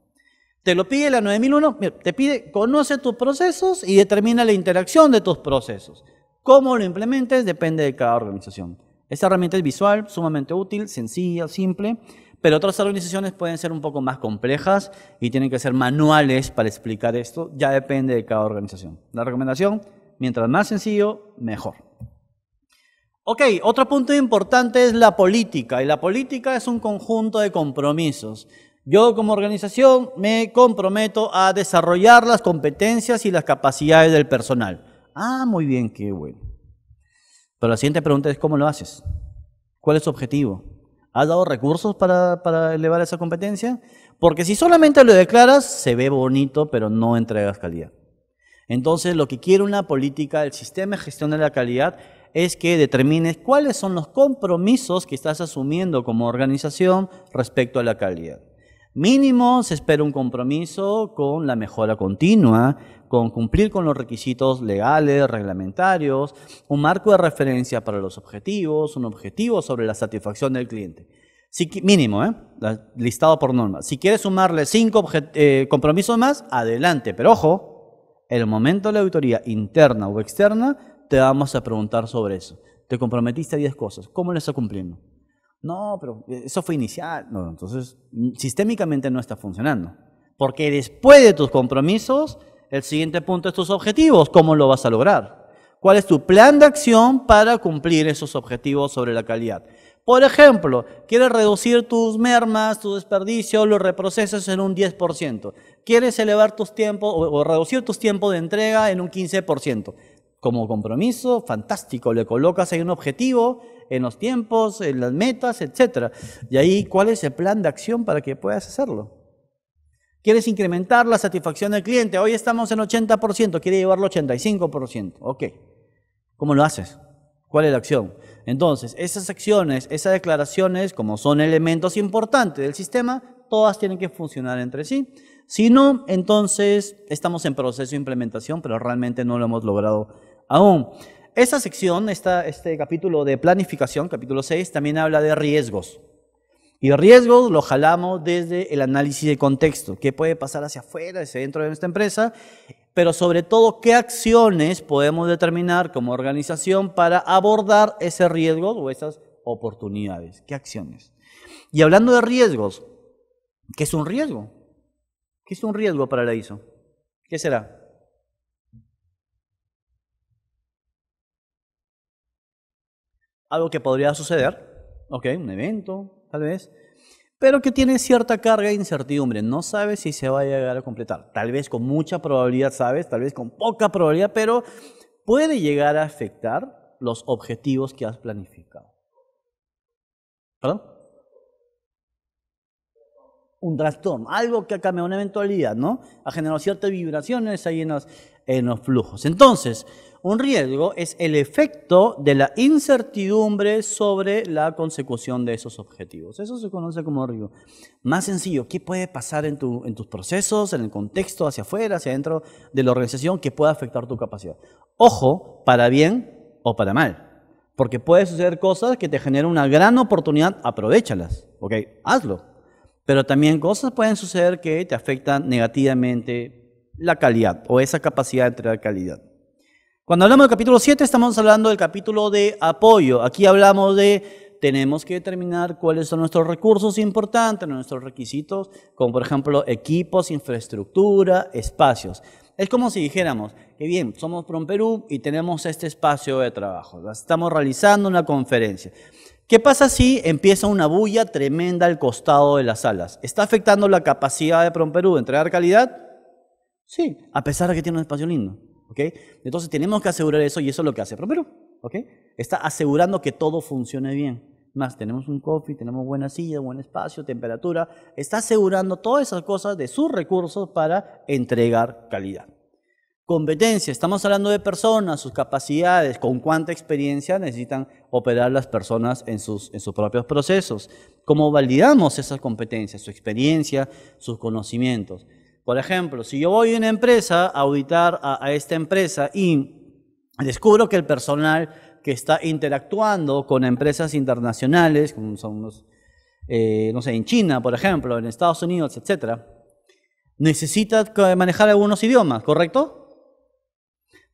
Speaker 1: Te lo pide la 9001, te pide, conoce tus procesos y determina la interacción de tus procesos. Cómo lo implementes depende de cada organización. Esta herramienta es visual, sumamente útil, sencilla, simple, pero otras organizaciones pueden ser un poco más complejas y tienen que ser manuales para explicar esto, ya depende de cada organización. La recomendación, mientras más sencillo, mejor. Ok, otro punto importante es la política, y la política es un conjunto de compromisos. Yo como organización me comprometo a desarrollar las competencias y las capacidades del personal. Ah, muy bien, qué bueno. Pero la siguiente pregunta es, ¿cómo lo haces? ¿Cuál es tu objetivo? ¿Has dado recursos para, elevar esa competencia? Porque si solamente lo declaras, se ve bonito, pero no entregas calidad. Entonces, lo que quiere una política el sistema de gestión de la calidad es que determines cuáles son los compromisos que estás asumiendo como organización respecto a la calidad. Mínimo se espera un compromiso con la mejora continua, con cumplir con los requisitos legales, reglamentarios, un marco de referencia para los objetivos, un objetivo sobre la satisfacción del cliente. mínimo, ¿eh? listado por normas Si quieres sumarle cinco eh, compromisos más, adelante. Pero ojo, el momento de la auditoría interna o externa te vamos a preguntar sobre eso. Te comprometiste a 10 cosas. ¿Cómo lo está cumpliendo? No, pero eh, eso fue inicial. No, entonces, mm, sistémicamente no está funcionando. Porque después de tus compromisos, el siguiente punto es tus objetivos. ¿Cómo lo vas a lograr? ¿Cuál es tu plan de acción para cumplir esos objetivos sobre la calidad? Por ejemplo, quieres reducir tus mermas, tu desperdicio, los reprocesos en un 10%. Quieres elevar tus tiempos o reducir tus tiempos de entrega en un 15% como compromiso, fantástico, le colocas ahí un objetivo en los tiempos, en las metas, etc. Y ahí, ¿cuál es el plan de acción para que puedas hacerlo? ¿Quieres incrementar la satisfacción del cliente? Hoy estamos en 80%, quiere llevarlo a 85%. Ok. ¿Cómo lo haces? ¿Cuál es la acción? Entonces, esas acciones, esas declaraciones, como son elementos importantes del sistema, todas tienen que funcionar entre sí. Si no, entonces estamos en proceso de implementación, pero realmente no lo hemos logrado aún. Esta sección, este capítulo de planificación, capítulo 6, también habla de riesgos. Y riesgos lo jalamos desde el análisis de contexto, qué puede pasar hacia afuera, hacia dentro de nuestra empresa, pero sobre todo qué acciones podemos determinar como organización para abordar ese riesgo o esas oportunidades, qué acciones. Y hablando de riesgos, ¿qué es un riesgo? ¿Qué es un riesgo para la ISO? ¿Qué será? algo que podría suceder, ¿ok? Un evento, tal vez, pero que tiene cierta carga de incertidumbre. No sabes si se va a llegar a completar. Tal vez con mucha probabilidad sabes, tal vez con poca probabilidad, pero puede llegar a afectar los objetivos que has planificado. ¿Perdón? un trastorno, algo que ha cambiado, una eventualidad, ¿no? Ha generado ciertas vibraciones ahí en los, en los flujos. Entonces, un riesgo es el efecto de la incertidumbre sobre la consecución de esos objetivos. Eso se conoce como riesgo. Más sencillo, ¿qué puede pasar en, tu, en tus procesos, en el contexto hacia afuera, hacia adentro de la organización que pueda afectar tu capacidad? Ojo, para bien o para mal. Porque puede suceder cosas que te generan una gran oportunidad, aprovechalas. ¿Ok? Hazlo. Pero también cosas pueden suceder que te afectan negativamente la calidad o esa capacidad de entregar calidad. Cuando hablamos del capítulo 7, estamos hablando del capítulo de apoyo. Aquí hablamos de tenemos que determinar cuáles son nuestros recursos importantes, nuestros requisitos, como por ejemplo equipos, infraestructura, espacios. Es como si dijéramos que bien, somos Prom Perú y tenemos este espacio de trabajo. Estamos realizando una conferencia. ¿Qué pasa si empieza una bulla tremenda al costado de las alas? ¿Está afectando la capacidad de Promperú de entregar calidad? Sí, a pesar de que tiene un espacio lindo. Entonces tenemos que asegurar eso y eso es lo que hace Promperú. Está asegurando que todo funcione bien. Más, tenemos un coffee, tenemos buena silla, buen espacio, temperatura. Está asegurando todas esas cosas de sus recursos para entregar calidad. Competencia, estamos hablando de personas, sus capacidades, con cuánta experiencia necesitan operar las personas en sus, en sus propios procesos. ¿Cómo validamos esas competencias, su experiencia, sus conocimientos? Por ejemplo, si yo voy a una empresa a auditar a, esta empresa y descubro que el personal que está interactuando con empresas internacionales, como son los, eh, no sé, en China, por ejemplo, en Estados Unidos, etcétera, necesita manejar algunos idiomas, ¿correcto?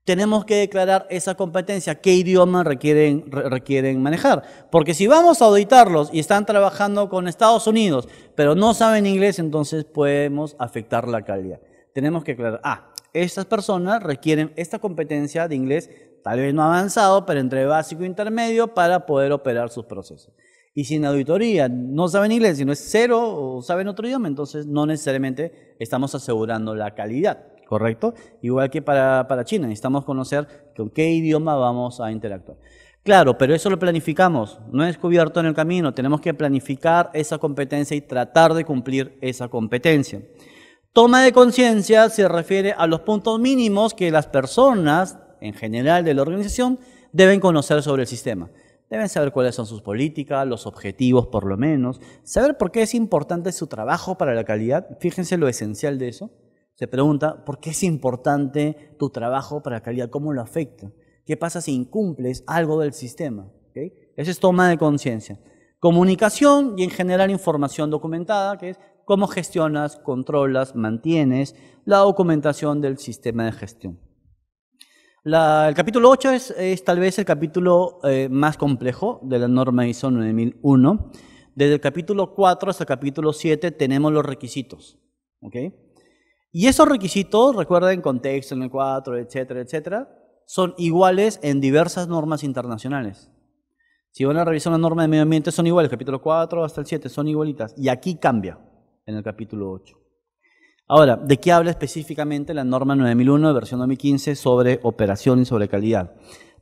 Speaker 1: tenemos que declarar esa competencia, qué idioma requieren, requieren manejar. Porque si vamos a auditarlos y están trabajando con Estados Unidos, pero no saben inglés, entonces podemos afectar la calidad. Tenemos que aclarar, ah, estas personas requieren esta competencia de inglés, tal vez no avanzado, pero entre básico e intermedio para poder operar sus procesos. Y si en auditoría no saben inglés, si no es cero o saben otro idioma, entonces no necesariamente estamos asegurando la calidad. ¿correcto? Igual que para, China, necesitamos conocer con qué idioma vamos a interactuar. Claro, pero eso lo planificamos, no es cubierto en el camino, tenemos que planificar esa competencia y tratar de cumplir esa competencia. Toma de conciencia se refiere a los puntos mínimos que las personas en general de la organización deben conocer sobre el sistema. Deben saber cuáles son sus políticas, los objetivos por lo menos, saber por qué es importante su trabajo para la calidad, fíjense lo esencial de eso, se pregunta, ¿por qué es importante tu trabajo para la calidad? ¿Cómo lo afecta? ¿Qué pasa si incumples algo del sistema? ¿Okay? es toma de conciencia. Comunicación y en general información documentada, que es cómo gestionas, controlas, mantienes la documentación del sistema de gestión. el capítulo 8 es, tal vez el capítulo eh, más complejo de la norma ISO 9001. Desde el capítulo 4 hasta el capítulo 7 tenemos los requisitos. ¿okay? Y esos requisitos, recuerden, contexto en el 4, etcétera, etcétera, son iguales en diversas normas internacionales. Si van a revisar una norma de medio ambiente, son iguales, capítulo 4 hasta el 7, son igualitas. Y aquí cambia, en el capítulo 8. Ahora, ¿de qué habla específicamente la norma 9001 de versión 2015 sobre operación y sobre calidad?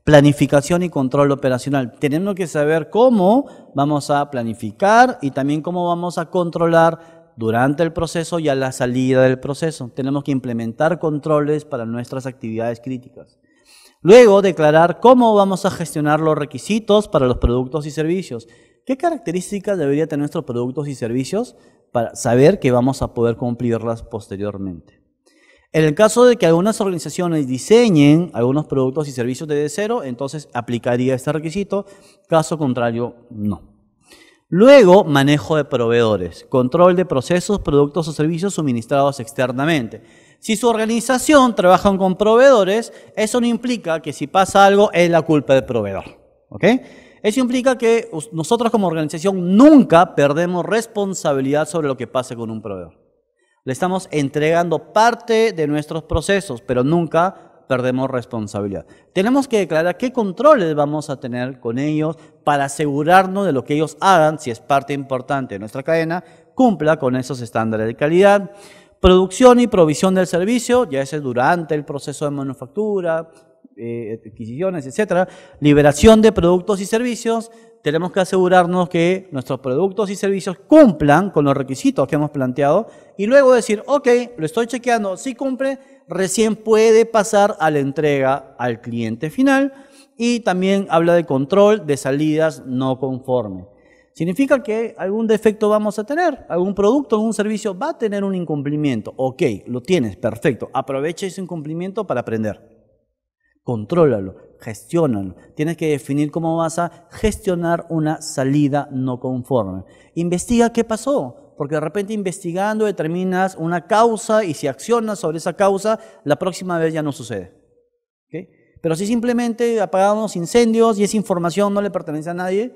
Speaker 1: Planificación y control operacional. Tenemos que saber cómo vamos a planificar y también cómo vamos a controlar durante el proceso y a la salida del proceso. Tenemos que implementar controles para nuestras actividades críticas. Luego, declarar cómo vamos a gestionar los requisitos para los productos y servicios. ¿Qué características debería tener nuestros productos y servicios para saber que vamos a poder cumplirlas posteriormente? En el caso de que algunas organizaciones diseñen algunos productos y servicios desde cero, entonces aplicaría este requisito. Caso contrario, no. Luego, manejo de proveedores, control de procesos, productos o servicios suministrados externamente. Si su organización trabaja con proveedores, eso no implica que si pasa algo es la culpa del proveedor. Eso implica que nosotros como organización nunca perdemos responsabilidad sobre lo que pase con un proveedor. Le estamos entregando parte de nuestros procesos, pero nunca perdemos responsabilidad. Tenemos que declarar qué controles vamos a tener con ellos para asegurarnos de lo que ellos hagan, si es parte importante de nuestra cadena, cumpla con esos estándares de calidad. Producción y provisión del servicio, ya sea durante el proceso de manufactura, eh, adquisiciones, etcétera, liberación de productos y servicios, tenemos que asegurarnos que nuestros productos y servicios cumplan con los requisitos que hemos planteado y luego decir, ok, lo estoy chequeando, si cumple, recién puede pasar a la entrega al cliente final y también habla de control de salidas no conforme. Significa que algún defecto vamos a tener, algún producto, o un servicio va a tener un incumplimiento. Ok, lo tienes, perfecto. Aprovecha ese incumplimiento para aprender contrólalo, gestiónalo. Tienes que definir cómo vas a gestionar una salida no conforme. Investiga qué pasó, porque de repente investigando determinas una causa y si accionas sobre esa causa, la próxima vez ya no sucede. Pero si simplemente apagamos incendios y esa información no le pertenece a nadie,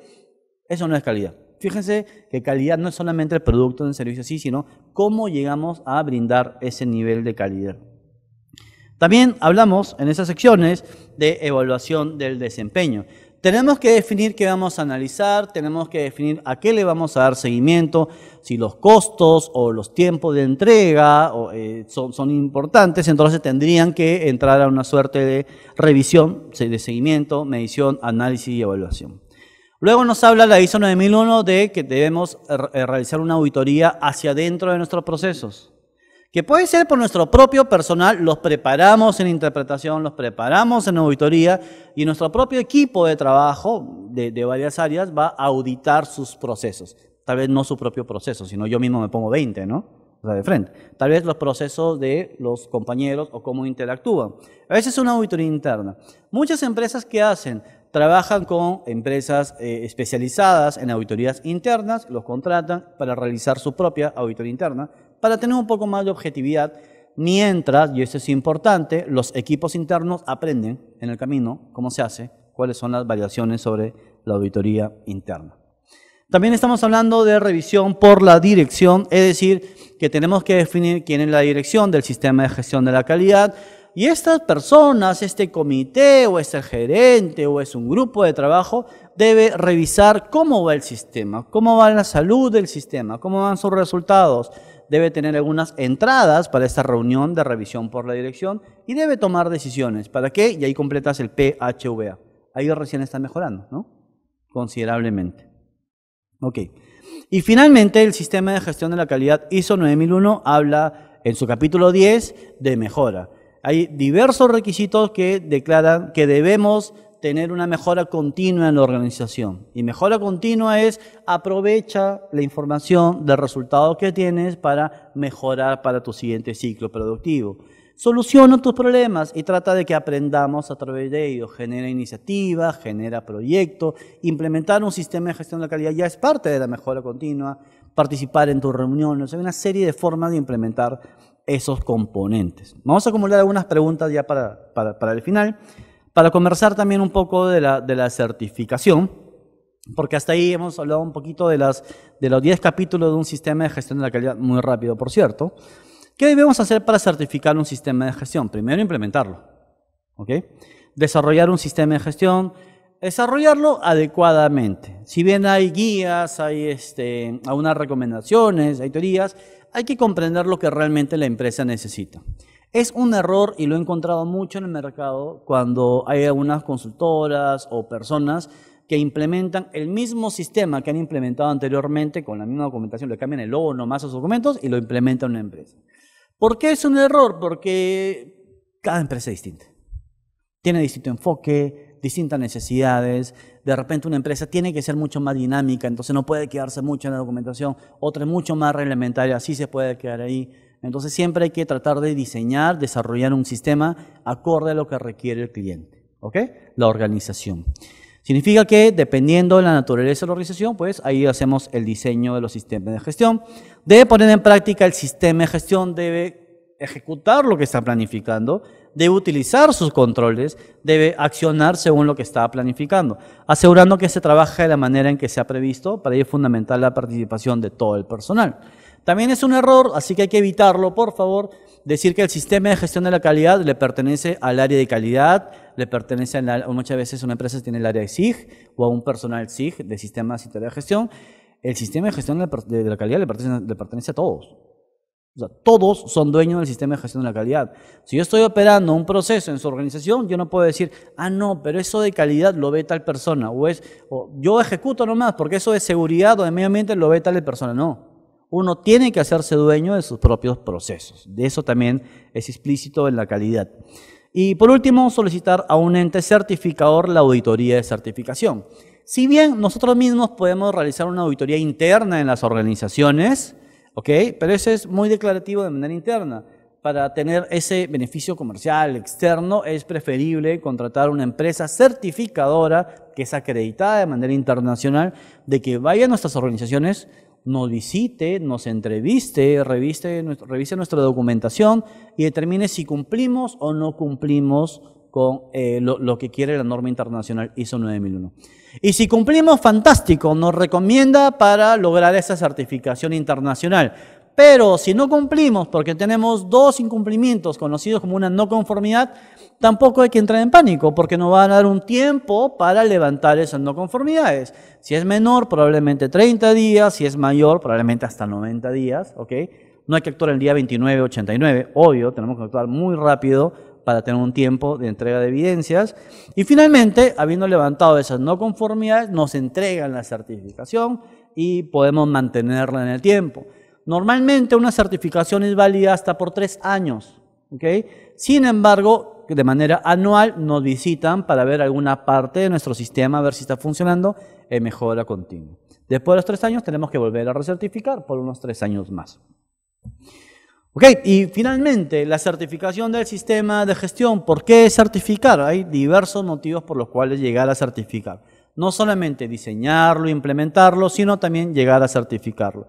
Speaker 1: eso no es calidad. Fíjense que calidad no es solamente el producto el servicio, así sino cómo llegamos a brindar ese nivel de calidad. También hablamos en esas secciones de evaluación del desempeño. Tenemos que definir qué vamos a analizar, tenemos que definir a qué le vamos a dar seguimiento, si los costos o los tiempos de entrega eh, son, son, importantes, entonces tendrían que entrar a una suerte de revisión, de seguimiento, medición, análisis y evaluación. Luego nos habla la ISO 9001 de que debemos eh, realizar una auditoría hacia dentro de nuestros procesos que puede ser por nuestro propio personal, los preparamos en interpretación, los preparamos en auditoría y nuestro propio equipo de trabajo de, varias áreas va a auditar sus procesos. Tal vez no su propio proceso, sino yo mismo me pongo 20, ¿no? O sea, de frente. Tal vez los procesos de los compañeros o cómo interactúan. A veces es una auditoría interna. Muchas empresas que hacen trabajan con empresas eh, especializadas en auditorías internas, los contratan para realizar su propia auditoría interna para tener un poco más de objetividad mientras, y esto es importante, los equipos internos aprenden en el camino cómo se hace, cuáles son las variaciones sobre la auditoría interna. También estamos hablando de revisión por la dirección, es decir, que tenemos que definir quién es la dirección del sistema de gestión de la calidad, y estas personas, este comité o este gerente o es un grupo de trabajo, debe revisar cómo va el sistema, cómo va la salud del sistema, cómo van sus resultados, debe tener algunas entradas para esta reunión de revisión por la dirección y debe tomar decisiones. ¿Para qué? Y ahí completas el PHVA. Ahí recién está mejorando, ¿no? Considerablemente. Ok. Y finalmente, el sistema de gestión de la calidad ISO 9001 habla en su capítulo 10 de mejora. Hay diversos requisitos que declaran que debemos tener una mejora continua en la organización. Y mejora continua es aprovecha la información del resultado que tienes para mejorar para tu siguiente ciclo productivo. Soluciona tus problemas y trata de que aprendamos a través de ellos. Genera iniciativas, genera proyectos. Implementar un sistema de gestión de calidad ya es parte de la mejora continua. Participar en tus reuniones. Hay una serie de formas de implementar esos componentes. Vamos a acumular algunas preguntas ya para, para el final para conversar también un poco de la, certificación, porque hasta ahí hemos hablado un poquito de, los 10 capítulos de un sistema de gestión de la calidad, muy rápido, por cierto. ¿Qué debemos hacer para certificar un sistema de gestión? Primero, implementarlo. Desarrollar un sistema de gestión, desarrollarlo adecuadamente. Si bien hay guías, hay este, algunas recomendaciones, hay teorías, hay que comprender lo que realmente la empresa necesita. Es un error, y lo he encontrado mucho en el mercado, cuando hay algunas consultoras o personas que implementan el mismo sistema que han implementado anteriormente con la misma documentación, le cambian el logo nomás a sus documentos y lo implementa una empresa. ¿Por qué es un error? Porque cada empresa es distinta. Tiene distinto enfoque, distintas necesidades. De repente una empresa tiene que ser mucho más dinámica, entonces no puede quedarse mucho en la documentación. Otra es mucho más reglamentaria, así se puede quedar ahí. Entonces siempre hay que tratar de diseñar, desarrollar un sistema acorde a lo que requiere el cliente, ¿ok? La organización. Significa que dependiendo de la naturaleza de la organización, pues ahí hacemos el diseño de los sistemas de gestión. Debe poner en práctica el sistema de gestión, debe ejecutar lo que está planificando, debe utilizar sus controles, debe accionar según lo que está planificando, asegurando que se trabaje de la manera en que se ha previsto, para ello es fundamental la participación de todo el personal. También es un error, así que hay que evitarlo, por favor, decir que el sistema de gestión de la calidad le pertenece al área de calidad, le pertenece a la, muchas veces una empresa tiene el área de SIG o a un personal SIG de sistemas y de gestión. El sistema de gestión de la calidad le pertenece, a todos. O sea, todos son dueños del sistema de gestión de la calidad. Si yo estoy operando un proceso en su organización, yo no puedo decir, ah, no, pero eso de calidad lo ve tal persona, o es, o yo ejecuto nomás, porque eso de seguridad o de medio ambiente lo ve tal persona. No uno tiene que hacerse dueño de sus propios procesos. De eso también es explícito en la calidad. Y por último, solicitar a un ente certificador la auditoría de certificación. Si bien nosotros mismos podemos realizar una auditoría interna en las organizaciones, Pero eso es muy declarativo de manera interna. Para tener ese beneficio comercial externo es preferible contratar una empresa certificadora que es acreditada de manera internacional de que vaya a nuestras organizaciones nos visite, nos entreviste, revise nuestra documentación y determine si cumplimos o no cumplimos con eh, lo, lo, que quiere la norma internacional ISO 9001. Y si cumplimos, fantástico, nos recomienda para lograr esa certificación internacional. Pero si no cumplimos, porque tenemos dos incumplimientos conocidos como una no conformidad, tampoco hay que entrar en pánico, porque nos van a dar un tiempo para levantar esas no conformidades. Si es menor, probablemente 30 días, si es mayor, probablemente hasta 90 días, ¿ok? No hay que actuar el día 29, 89, obvio, tenemos que actuar muy rápido para tener un tiempo de entrega de evidencias. Y finalmente, habiendo levantado esas no conformidades, nos entregan la certificación y podemos mantenerla en el tiempo. Normalmente una certificación es válida hasta por tres años. Sin embargo, de manera anual nos visitan para ver alguna parte de nuestro sistema, a ver si está funcionando en mejora continua. Después de los tres años tenemos que volver a recertificar por unos tres años más. y finalmente la certificación del sistema de gestión. ¿Por qué certificar? Hay diversos motivos por los cuales llegar a certificar. No solamente diseñarlo, implementarlo, sino también llegar a certificarlo.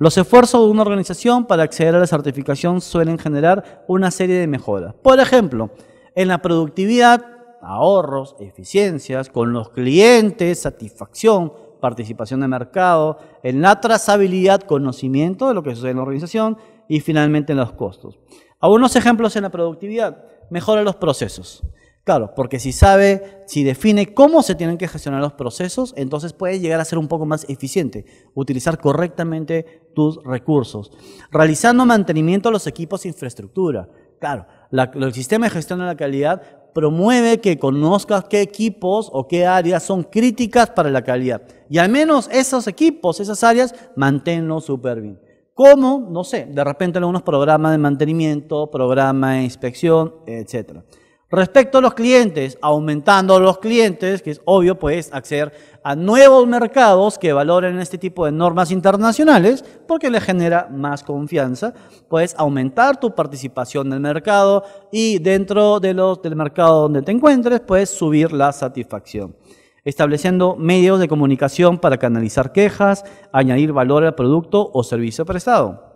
Speaker 1: Los esfuerzos de una organización para acceder a la certificación suelen generar una serie de mejoras. Por ejemplo, en la productividad, ahorros, eficiencias, con los clientes, satisfacción, participación de mercado, en la trazabilidad, conocimiento de lo que sucede en la organización y finalmente en los costos. Algunos ejemplos en la productividad, mejora los procesos. Claro, porque si sabe, si define cómo se tienen que gestionar los procesos, entonces puede llegar a ser un poco más eficiente, utilizar correctamente tus recursos. Realizando mantenimiento a los equipos e infraestructura. Claro, el sistema de gestión de la calidad promueve que conozcas qué equipos o qué áreas son críticas para la calidad. Y al menos esos equipos, esas áreas, manténlos súper bien. ¿Cómo? No sé, de repente algunos programas de mantenimiento, programas de inspección, etcétera. Respecto a los clientes, aumentando los clientes, que es obvio, puedes acceder a nuevos mercados que valoren este tipo de normas internacionales, porque le genera más confianza, puedes aumentar tu participación en el mercado y dentro de los, del mercado donde te encuentres, puedes subir la satisfacción estableciendo medios de comunicación para canalizar quejas, añadir valor al producto o servicio prestado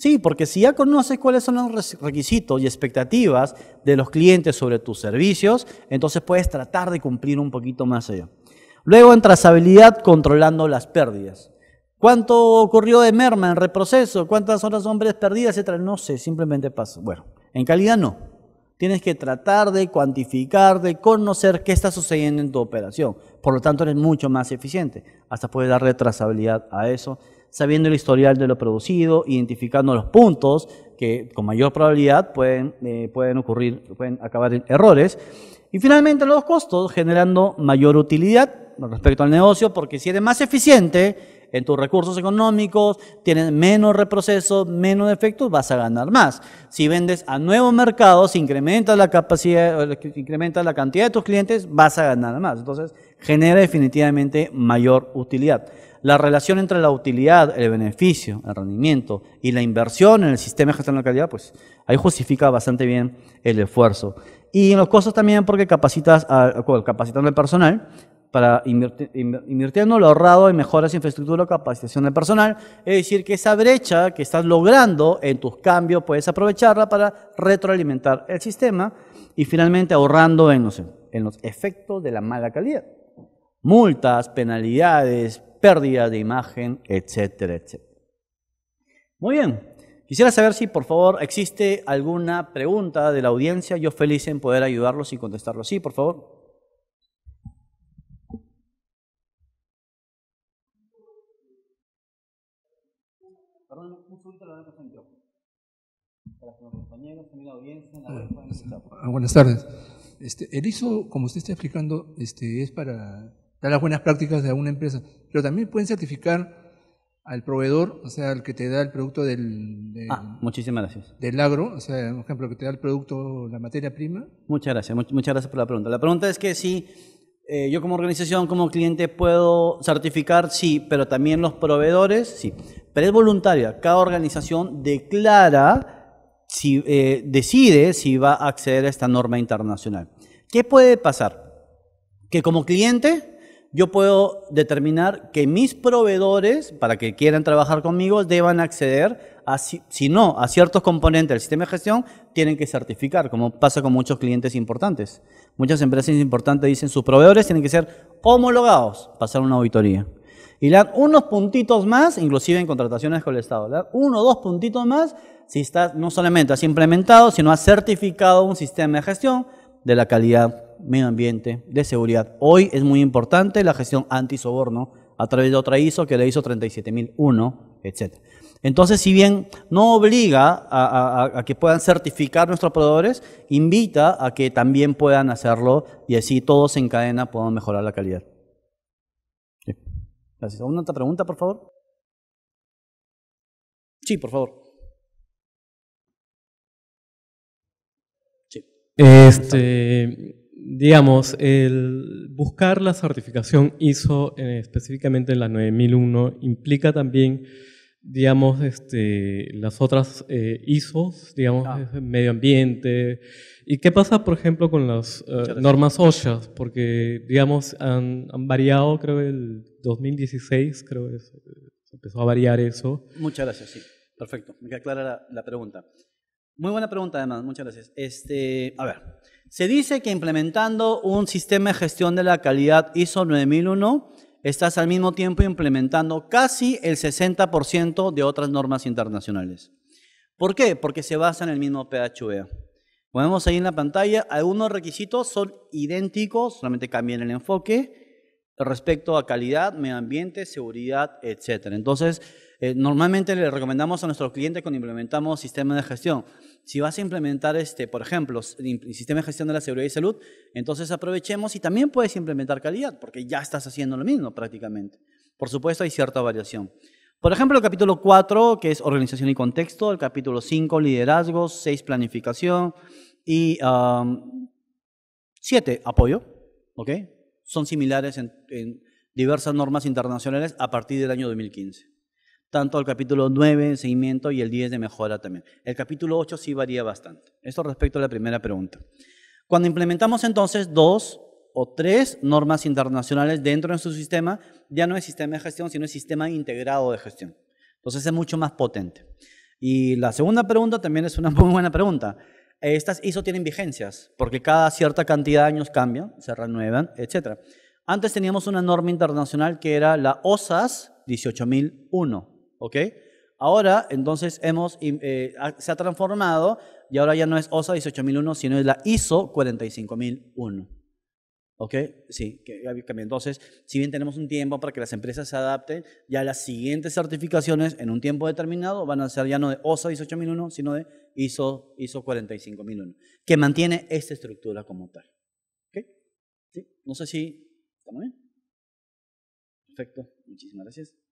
Speaker 1: Sí, porque si ya conoces cuáles son los requisitos y expectativas de los clientes sobre tus servicios, entonces puedes tratar de cumplir un poquito más ello. Luego en trazabilidad, controlando las pérdidas. ¿Cuánto ocurrió de merma en reproceso? ¿Cuántas horas hombres perdidas, etcétera? No sé, simplemente pasa. Bueno, en calidad no. Tienes que tratar de cuantificar, de conocer qué está sucediendo en tu operación. Por lo tanto, eres mucho más eficiente. Hasta puedes darle trazabilidad a eso sabiendo el historial de lo producido, identificando los puntos que con mayor probabilidad pueden, eh, pueden ocurrir, pueden acabar en errores. Y finalmente los costos, generando mayor utilidad respecto al negocio, porque si eres más eficiente en tus recursos económicos, tienes menos reprocesos, menos defectos, vas a ganar más. Si vendes a nuevos mercados, incrementas la capacidad, incrementas la cantidad de tus clientes, vas a ganar más. Entonces, genera definitivamente mayor utilidad la relación entre la utilidad, el beneficio, el rendimiento y la inversión en el sistema de gestión de la calidad, pues ahí justifica bastante bien el esfuerzo. Y en los costos también porque capacitas, capacitando al personal, para invirtiendo lo ahorrado en mejoras de infraestructura, o capacitación del personal, es decir, que esa brecha que estás logrando en tus cambios puedes aprovecharla para retroalimentar el sistema y finalmente ahorrando en los, en los efectos de la mala calidad. Multas, penalidades, pérdida de imagen, etcétera, etcétera. Muy bien, quisiera saber si por favor existe alguna pregunta de la audiencia. Yo feliz en poder ayudarlos y contestarlo Sí, por favor. Perdón, un segundo en Para los compañeros, también la audiencia, la ah, ah, Buenas tardes. Este, el ISO, como usted está explicando, este, es para dar las buenas prácticas de una empresa, pero también pueden certificar al proveedor, o sea, al que te da el producto del, ah, muchísimas gracias. del agro, o sea, por ejemplo, que te da el producto, la materia prima. Muchas gracias, muchas gracias por la pregunta. La pregunta es que si eh, yo como organización, como cliente, puedo certificar, sí, pero también los proveedores, sí. Pero es voluntaria, cada organización declara si eh, decide si va a acceder a esta norma internacional. ¿Qué puede pasar? Que como cliente yo puedo determinar que mis proveedores, para que quieran trabajar conmigo, deban acceder, a, si no, a ciertos componentes del sistema de gestión, tienen que certificar, como pasa con muchos clientes importantes. Muchas empresas importantes dicen sus proveedores tienen que ser homologados, pasar una auditoría. Y le dan unos puntitos más, inclusive en contrataciones con el Estado, le dan uno o dos puntitos más si no solamente has implementado, sino has certificado un sistema de gestión de la calidad medio ambiente, de seguridad. Hoy es muy importante la gestión anti-soborno a través de otra ISO que la ISO 37001, etc. Entonces, si bien no obliga a, que puedan certificar nuestros proveedores, invita a que también puedan hacerlo y así todos en cadena podamos mejorar la calidad. Gracias. ¿Una otra pregunta, por favor? Sí, por favor. Este, digamos, el buscar la certificación ISO eh, específicamente en la 9001 implica también, digamos, este, las otras eh, ISOs, digamos, ah. medio ambiente. ¿Y qué pasa, por ejemplo, con las eh, normas OSHA? Porque, digamos, han, variado, creo, el 2016, creo que se empezó a variar eso. Muchas gracias, sí. Perfecto, me queda clara la, la pregunta. Muy buena pregunta, además, muchas gracias. Este, a ver, se dice que implementando un sistema de gestión de la calidad ISO 9001, estás al mismo tiempo implementando casi el 60% de otras normas internacionales. ¿Por qué? Porque se basa en el mismo PHVA. Como vemos ahí en la pantalla, algunos requisitos son idénticos, solamente cambian el enfoque respecto a calidad, medio ambiente, seguridad, etc. Entonces, eh, normalmente le recomendamos a nuestros clientes cuando implementamos sistemas de gestión, si vas a implementar, este, por ejemplo, el sistema de gestión de la seguridad y salud, entonces aprovechemos y también puedes implementar calidad, porque ya estás haciendo lo mismo prácticamente. Por supuesto, hay cierta variación. Por ejemplo, el capítulo 4, que es organización y contexto, el capítulo 5, Liderazgo, 6, planificación y 7, apoyo. Son similares en diversas normas internacionales a partir del año 2015 tanto el capítulo 9, seguimiento, y el 10 de mejora también. El capítulo 8 sí varía bastante. Esto respecto a la primera pregunta. Cuando implementamos entonces dos o tres normas internacionales dentro de su sistema, ya no es sistema de gestión, sino es sistema integrado de gestión. Entonces es mucho más potente. Y la segunda pregunta también es una muy buena pregunta. Estas ISO tienen vigencias, porque cada cierta cantidad de años cambian, se renuevan, etc. Antes teníamos una norma internacional que era la OSAS 18001. ¿ok? Ahora, entonces, hemos, eh, se ha transformado y ahora ya no es OSA 18001, sino es la ISO 45001. ¿Ok? Sí, entonces, si bien tenemos un tiempo para que las empresas se adapten, ya las siguientes certificaciones en un tiempo determinado van a ser ya no de OSA 18001, sino de ISO, ISO 45001, que mantiene esta estructura como tal. ¿Ok? ¿Sí? No sé si... ¿Estamos bien? Perfecto. Muchísimas gracias.